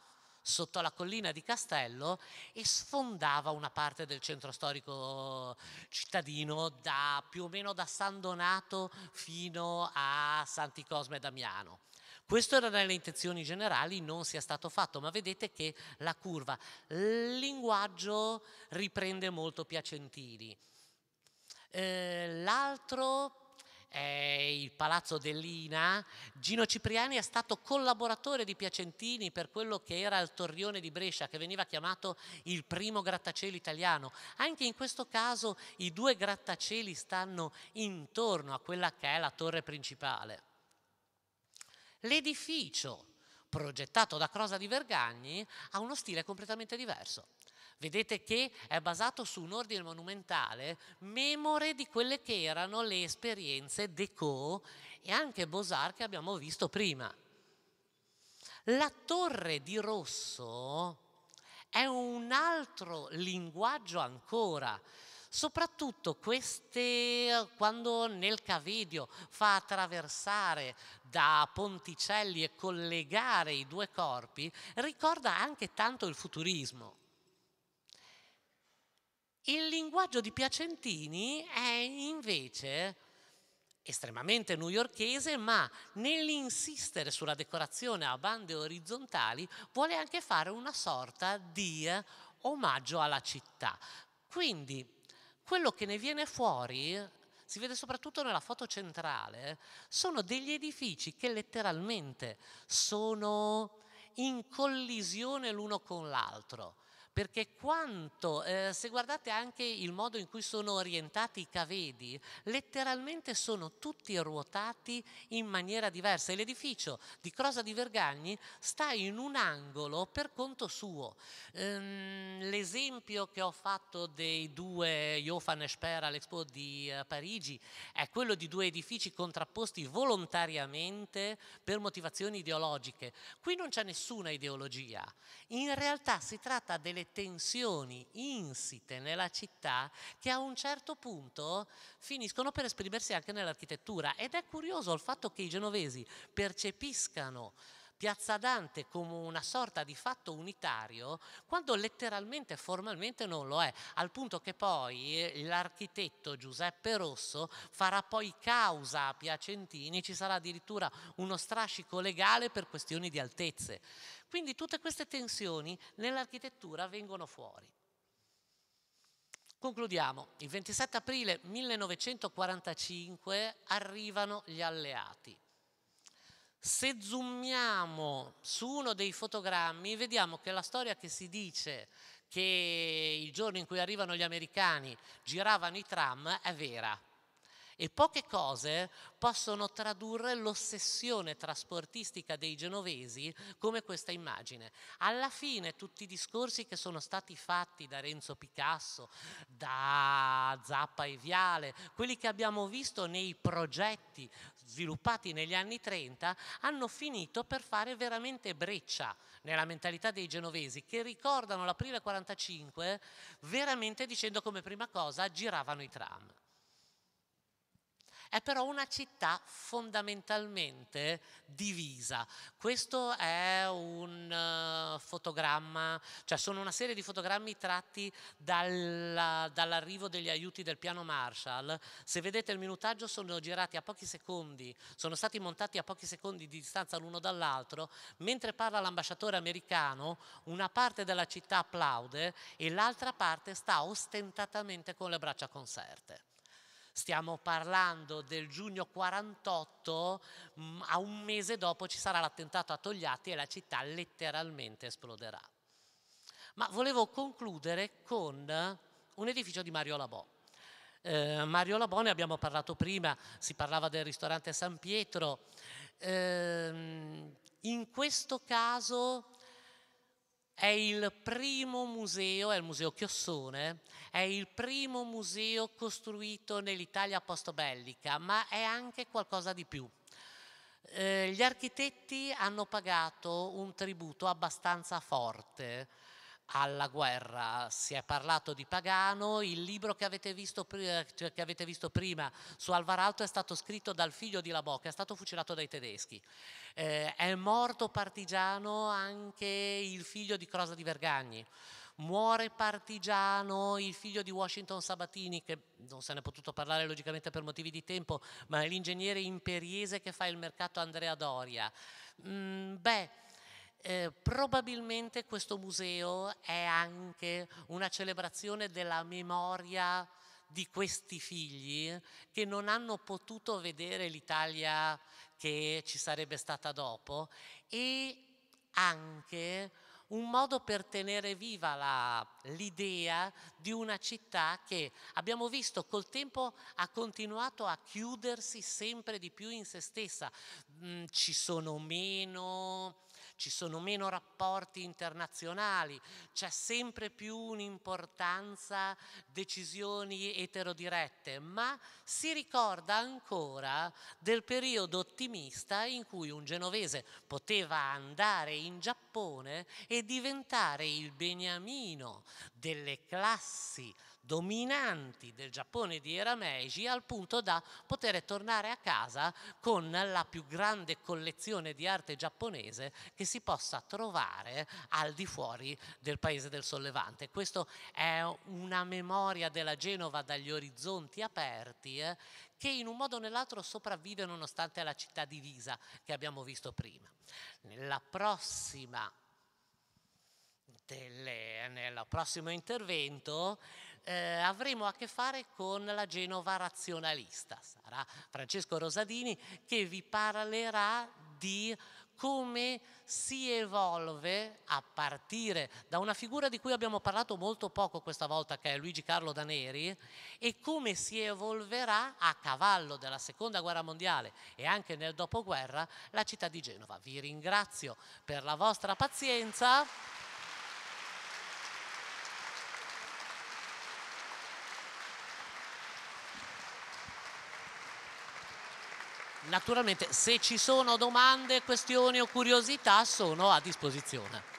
sotto la collina di Castello e sfondava una parte del centro storico cittadino da, più o meno da San Donato fino a Santi Cosme e Damiano. Questo era nelle intenzioni generali, non sia stato fatto, ma vedete che la curva, il linguaggio riprende molto Piacentini. Eh, l'altro è il palazzo dell'Ina, Gino Cipriani è stato collaboratore di Piacentini per quello che era il torrione di Brescia, che veniva chiamato il primo grattacielo italiano. Anche in questo caso i due grattacieli stanno intorno a quella che è la torre principale. L'edificio progettato da Crosa di Vergagni ha uno stile completamente diverso Vedete che è basato su un ordine monumentale memore di quelle che erano le esperienze Deco e anche Bozar che abbiamo visto prima. La torre di rosso è un altro linguaggio ancora. Soprattutto queste, quando nel Cavedio fa attraversare da ponticelli e collegare i due corpi, ricorda anche tanto il futurismo. Il linguaggio di Piacentini è invece estremamente newyorchese, ma nell'insistere sulla decorazione a bande orizzontali vuole anche fare una sorta di eh, omaggio alla città. Quindi quello che ne viene fuori, si vede soprattutto nella foto centrale, sono degli edifici che letteralmente sono in collisione l'uno con l'altro perché quanto, eh, se guardate anche il modo in cui sono orientati i cavedi, letteralmente sono tutti ruotati in maniera diversa l'edificio di Crosa di Vergagni sta in un angolo per conto suo. Ehm, l'esempio che ho fatto dei due Jofan e all'Expo di eh, Parigi è quello di due edifici contrapposti volontariamente per motivazioni ideologiche. Qui non c'è nessuna ideologia, in realtà si tratta delle tensioni insite nella città che a un certo punto finiscono per esprimersi anche nell'architettura. Ed è curioso il fatto che i genovesi percepiscano Piazza Dante come una sorta di fatto unitario quando letteralmente e formalmente non lo è, al punto che poi eh, l'architetto Giuseppe Rosso farà poi causa a Piacentini, ci sarà addirittura uno strascico legale per questioni di altezze. Quindi tutte queste tensioni nell'architettura vengono fuori. Concludiamo, il 27 aprile 1945 arrivano gli alleati. Se zoomiamo su uno dei fotogrammi vediamo che la storia che si dice che il giorno in cui arrivano gli americani giravano i tram è vera. E poche cose possono tradurre l'ossessione trasportistica dei genovesi come questa immagine. Alla fine tutti i discorsi che sono stati fatti da Renzo Picasso, da Zappa e Viale, quelli che abbiamo visto nei progetti sviluppati negli anni 30, hanno finito per fare veramente breccia nella mentalità dei genovesi che ricordano l'aprile 45 veramente dicendo come prima cosa giravano i tram. È però una città fondamentalmente divisa. Questo è un uh, fotogramma, cioè sono una serie di fotogrammi tratti dalla, dall'arrivo degli aiuti del piano Marshall. Se vedete il minutaggio sono girati a pochi secondi, sono stati montati a pochi secondi di distanza l'uno dall'altro. Mentre parla l'ambasciatore americano, una parte della città applaude e l'altra parte sta ostentatamente con le braccia conserte. Stiamo parlando del giugno 48, mm, a un mese dopo ci sarà l'attentato a Togliatti e la città letteralmente esploderà. Ma volevo concludere con un edificio di Mario Labò. Eh, Mario Labò ne abbiamo parlato prima, si parlava del ristorante San Pietro. Eh, in questo caso è il primo museo, è il Museo Chiossone, è il primo museo costruito nell'Italia postbellica, ma è anche qualcosa di più. Eh, gli architetti hanno pagato un tributo abbastanza forte alla guerra, si è parlato di Pagano, il libro che avete visto, eh, cioè, che avete visto prima su Alvar Alvaralto è stato scritto dal figlio di Labò, che è stato fucilato dai tedeschi, eh, è morto partigiano anche il figlio di Crosa di Vergagni, muore partigiano il figlio di Washington Sabatini, che non se ne è potuto parlare logicamente per motivi di tempo, ma è l'ingegnere imperiese che fa il mercato Andrea Doria. Mm, beh, eh, probabilmente questo museo è anche una celebrazione della memoria di questi figli che non hanno potuto vedere l'Italia che ci sarebbe stata dopo e anche un modo per tenere viva l'idea di una città che abbiamo visto col tempo ha continuato a chiudersi sempre di più in se stessa. Mm, ci sono meno ci sono meno rapporti internazionali, c'è sempre più un'importanza decisioni eterodirette, ma si ricorda ancora del periodo ottimista in cui un genovese poteva andare in Giappone e diventare il beniamino delle classi dominanti del Giappone di era Meiji al punto da poter tornare a casa con la più grande collezione di arte giapponese che si possa trovare al di fuori del paese del sollevante. Questa è una memoria della Genova dagli orizzonti aperti eh, che in un modo o nell'altro sopravvive nonostante la città divisa che abbiamo visto prima. Nella prossima delle, nel prossimo intervento eh, avremo a che fare con la Genova razionalista. Sarà Francesco Rosadini che vi parlerà di come si evolve a partire da una figura di cui abbiamo parlato molto poco questa volta, che è Luigi Carlo Daneri, e come si evolverà a cavallo della seconda guerra mondiale e anche nel dopoguerra la città di Genova. Vi ringrazio per la vostra pazienza. naturalmente se ci sono domande, questioni o curiosità sono a disposizione.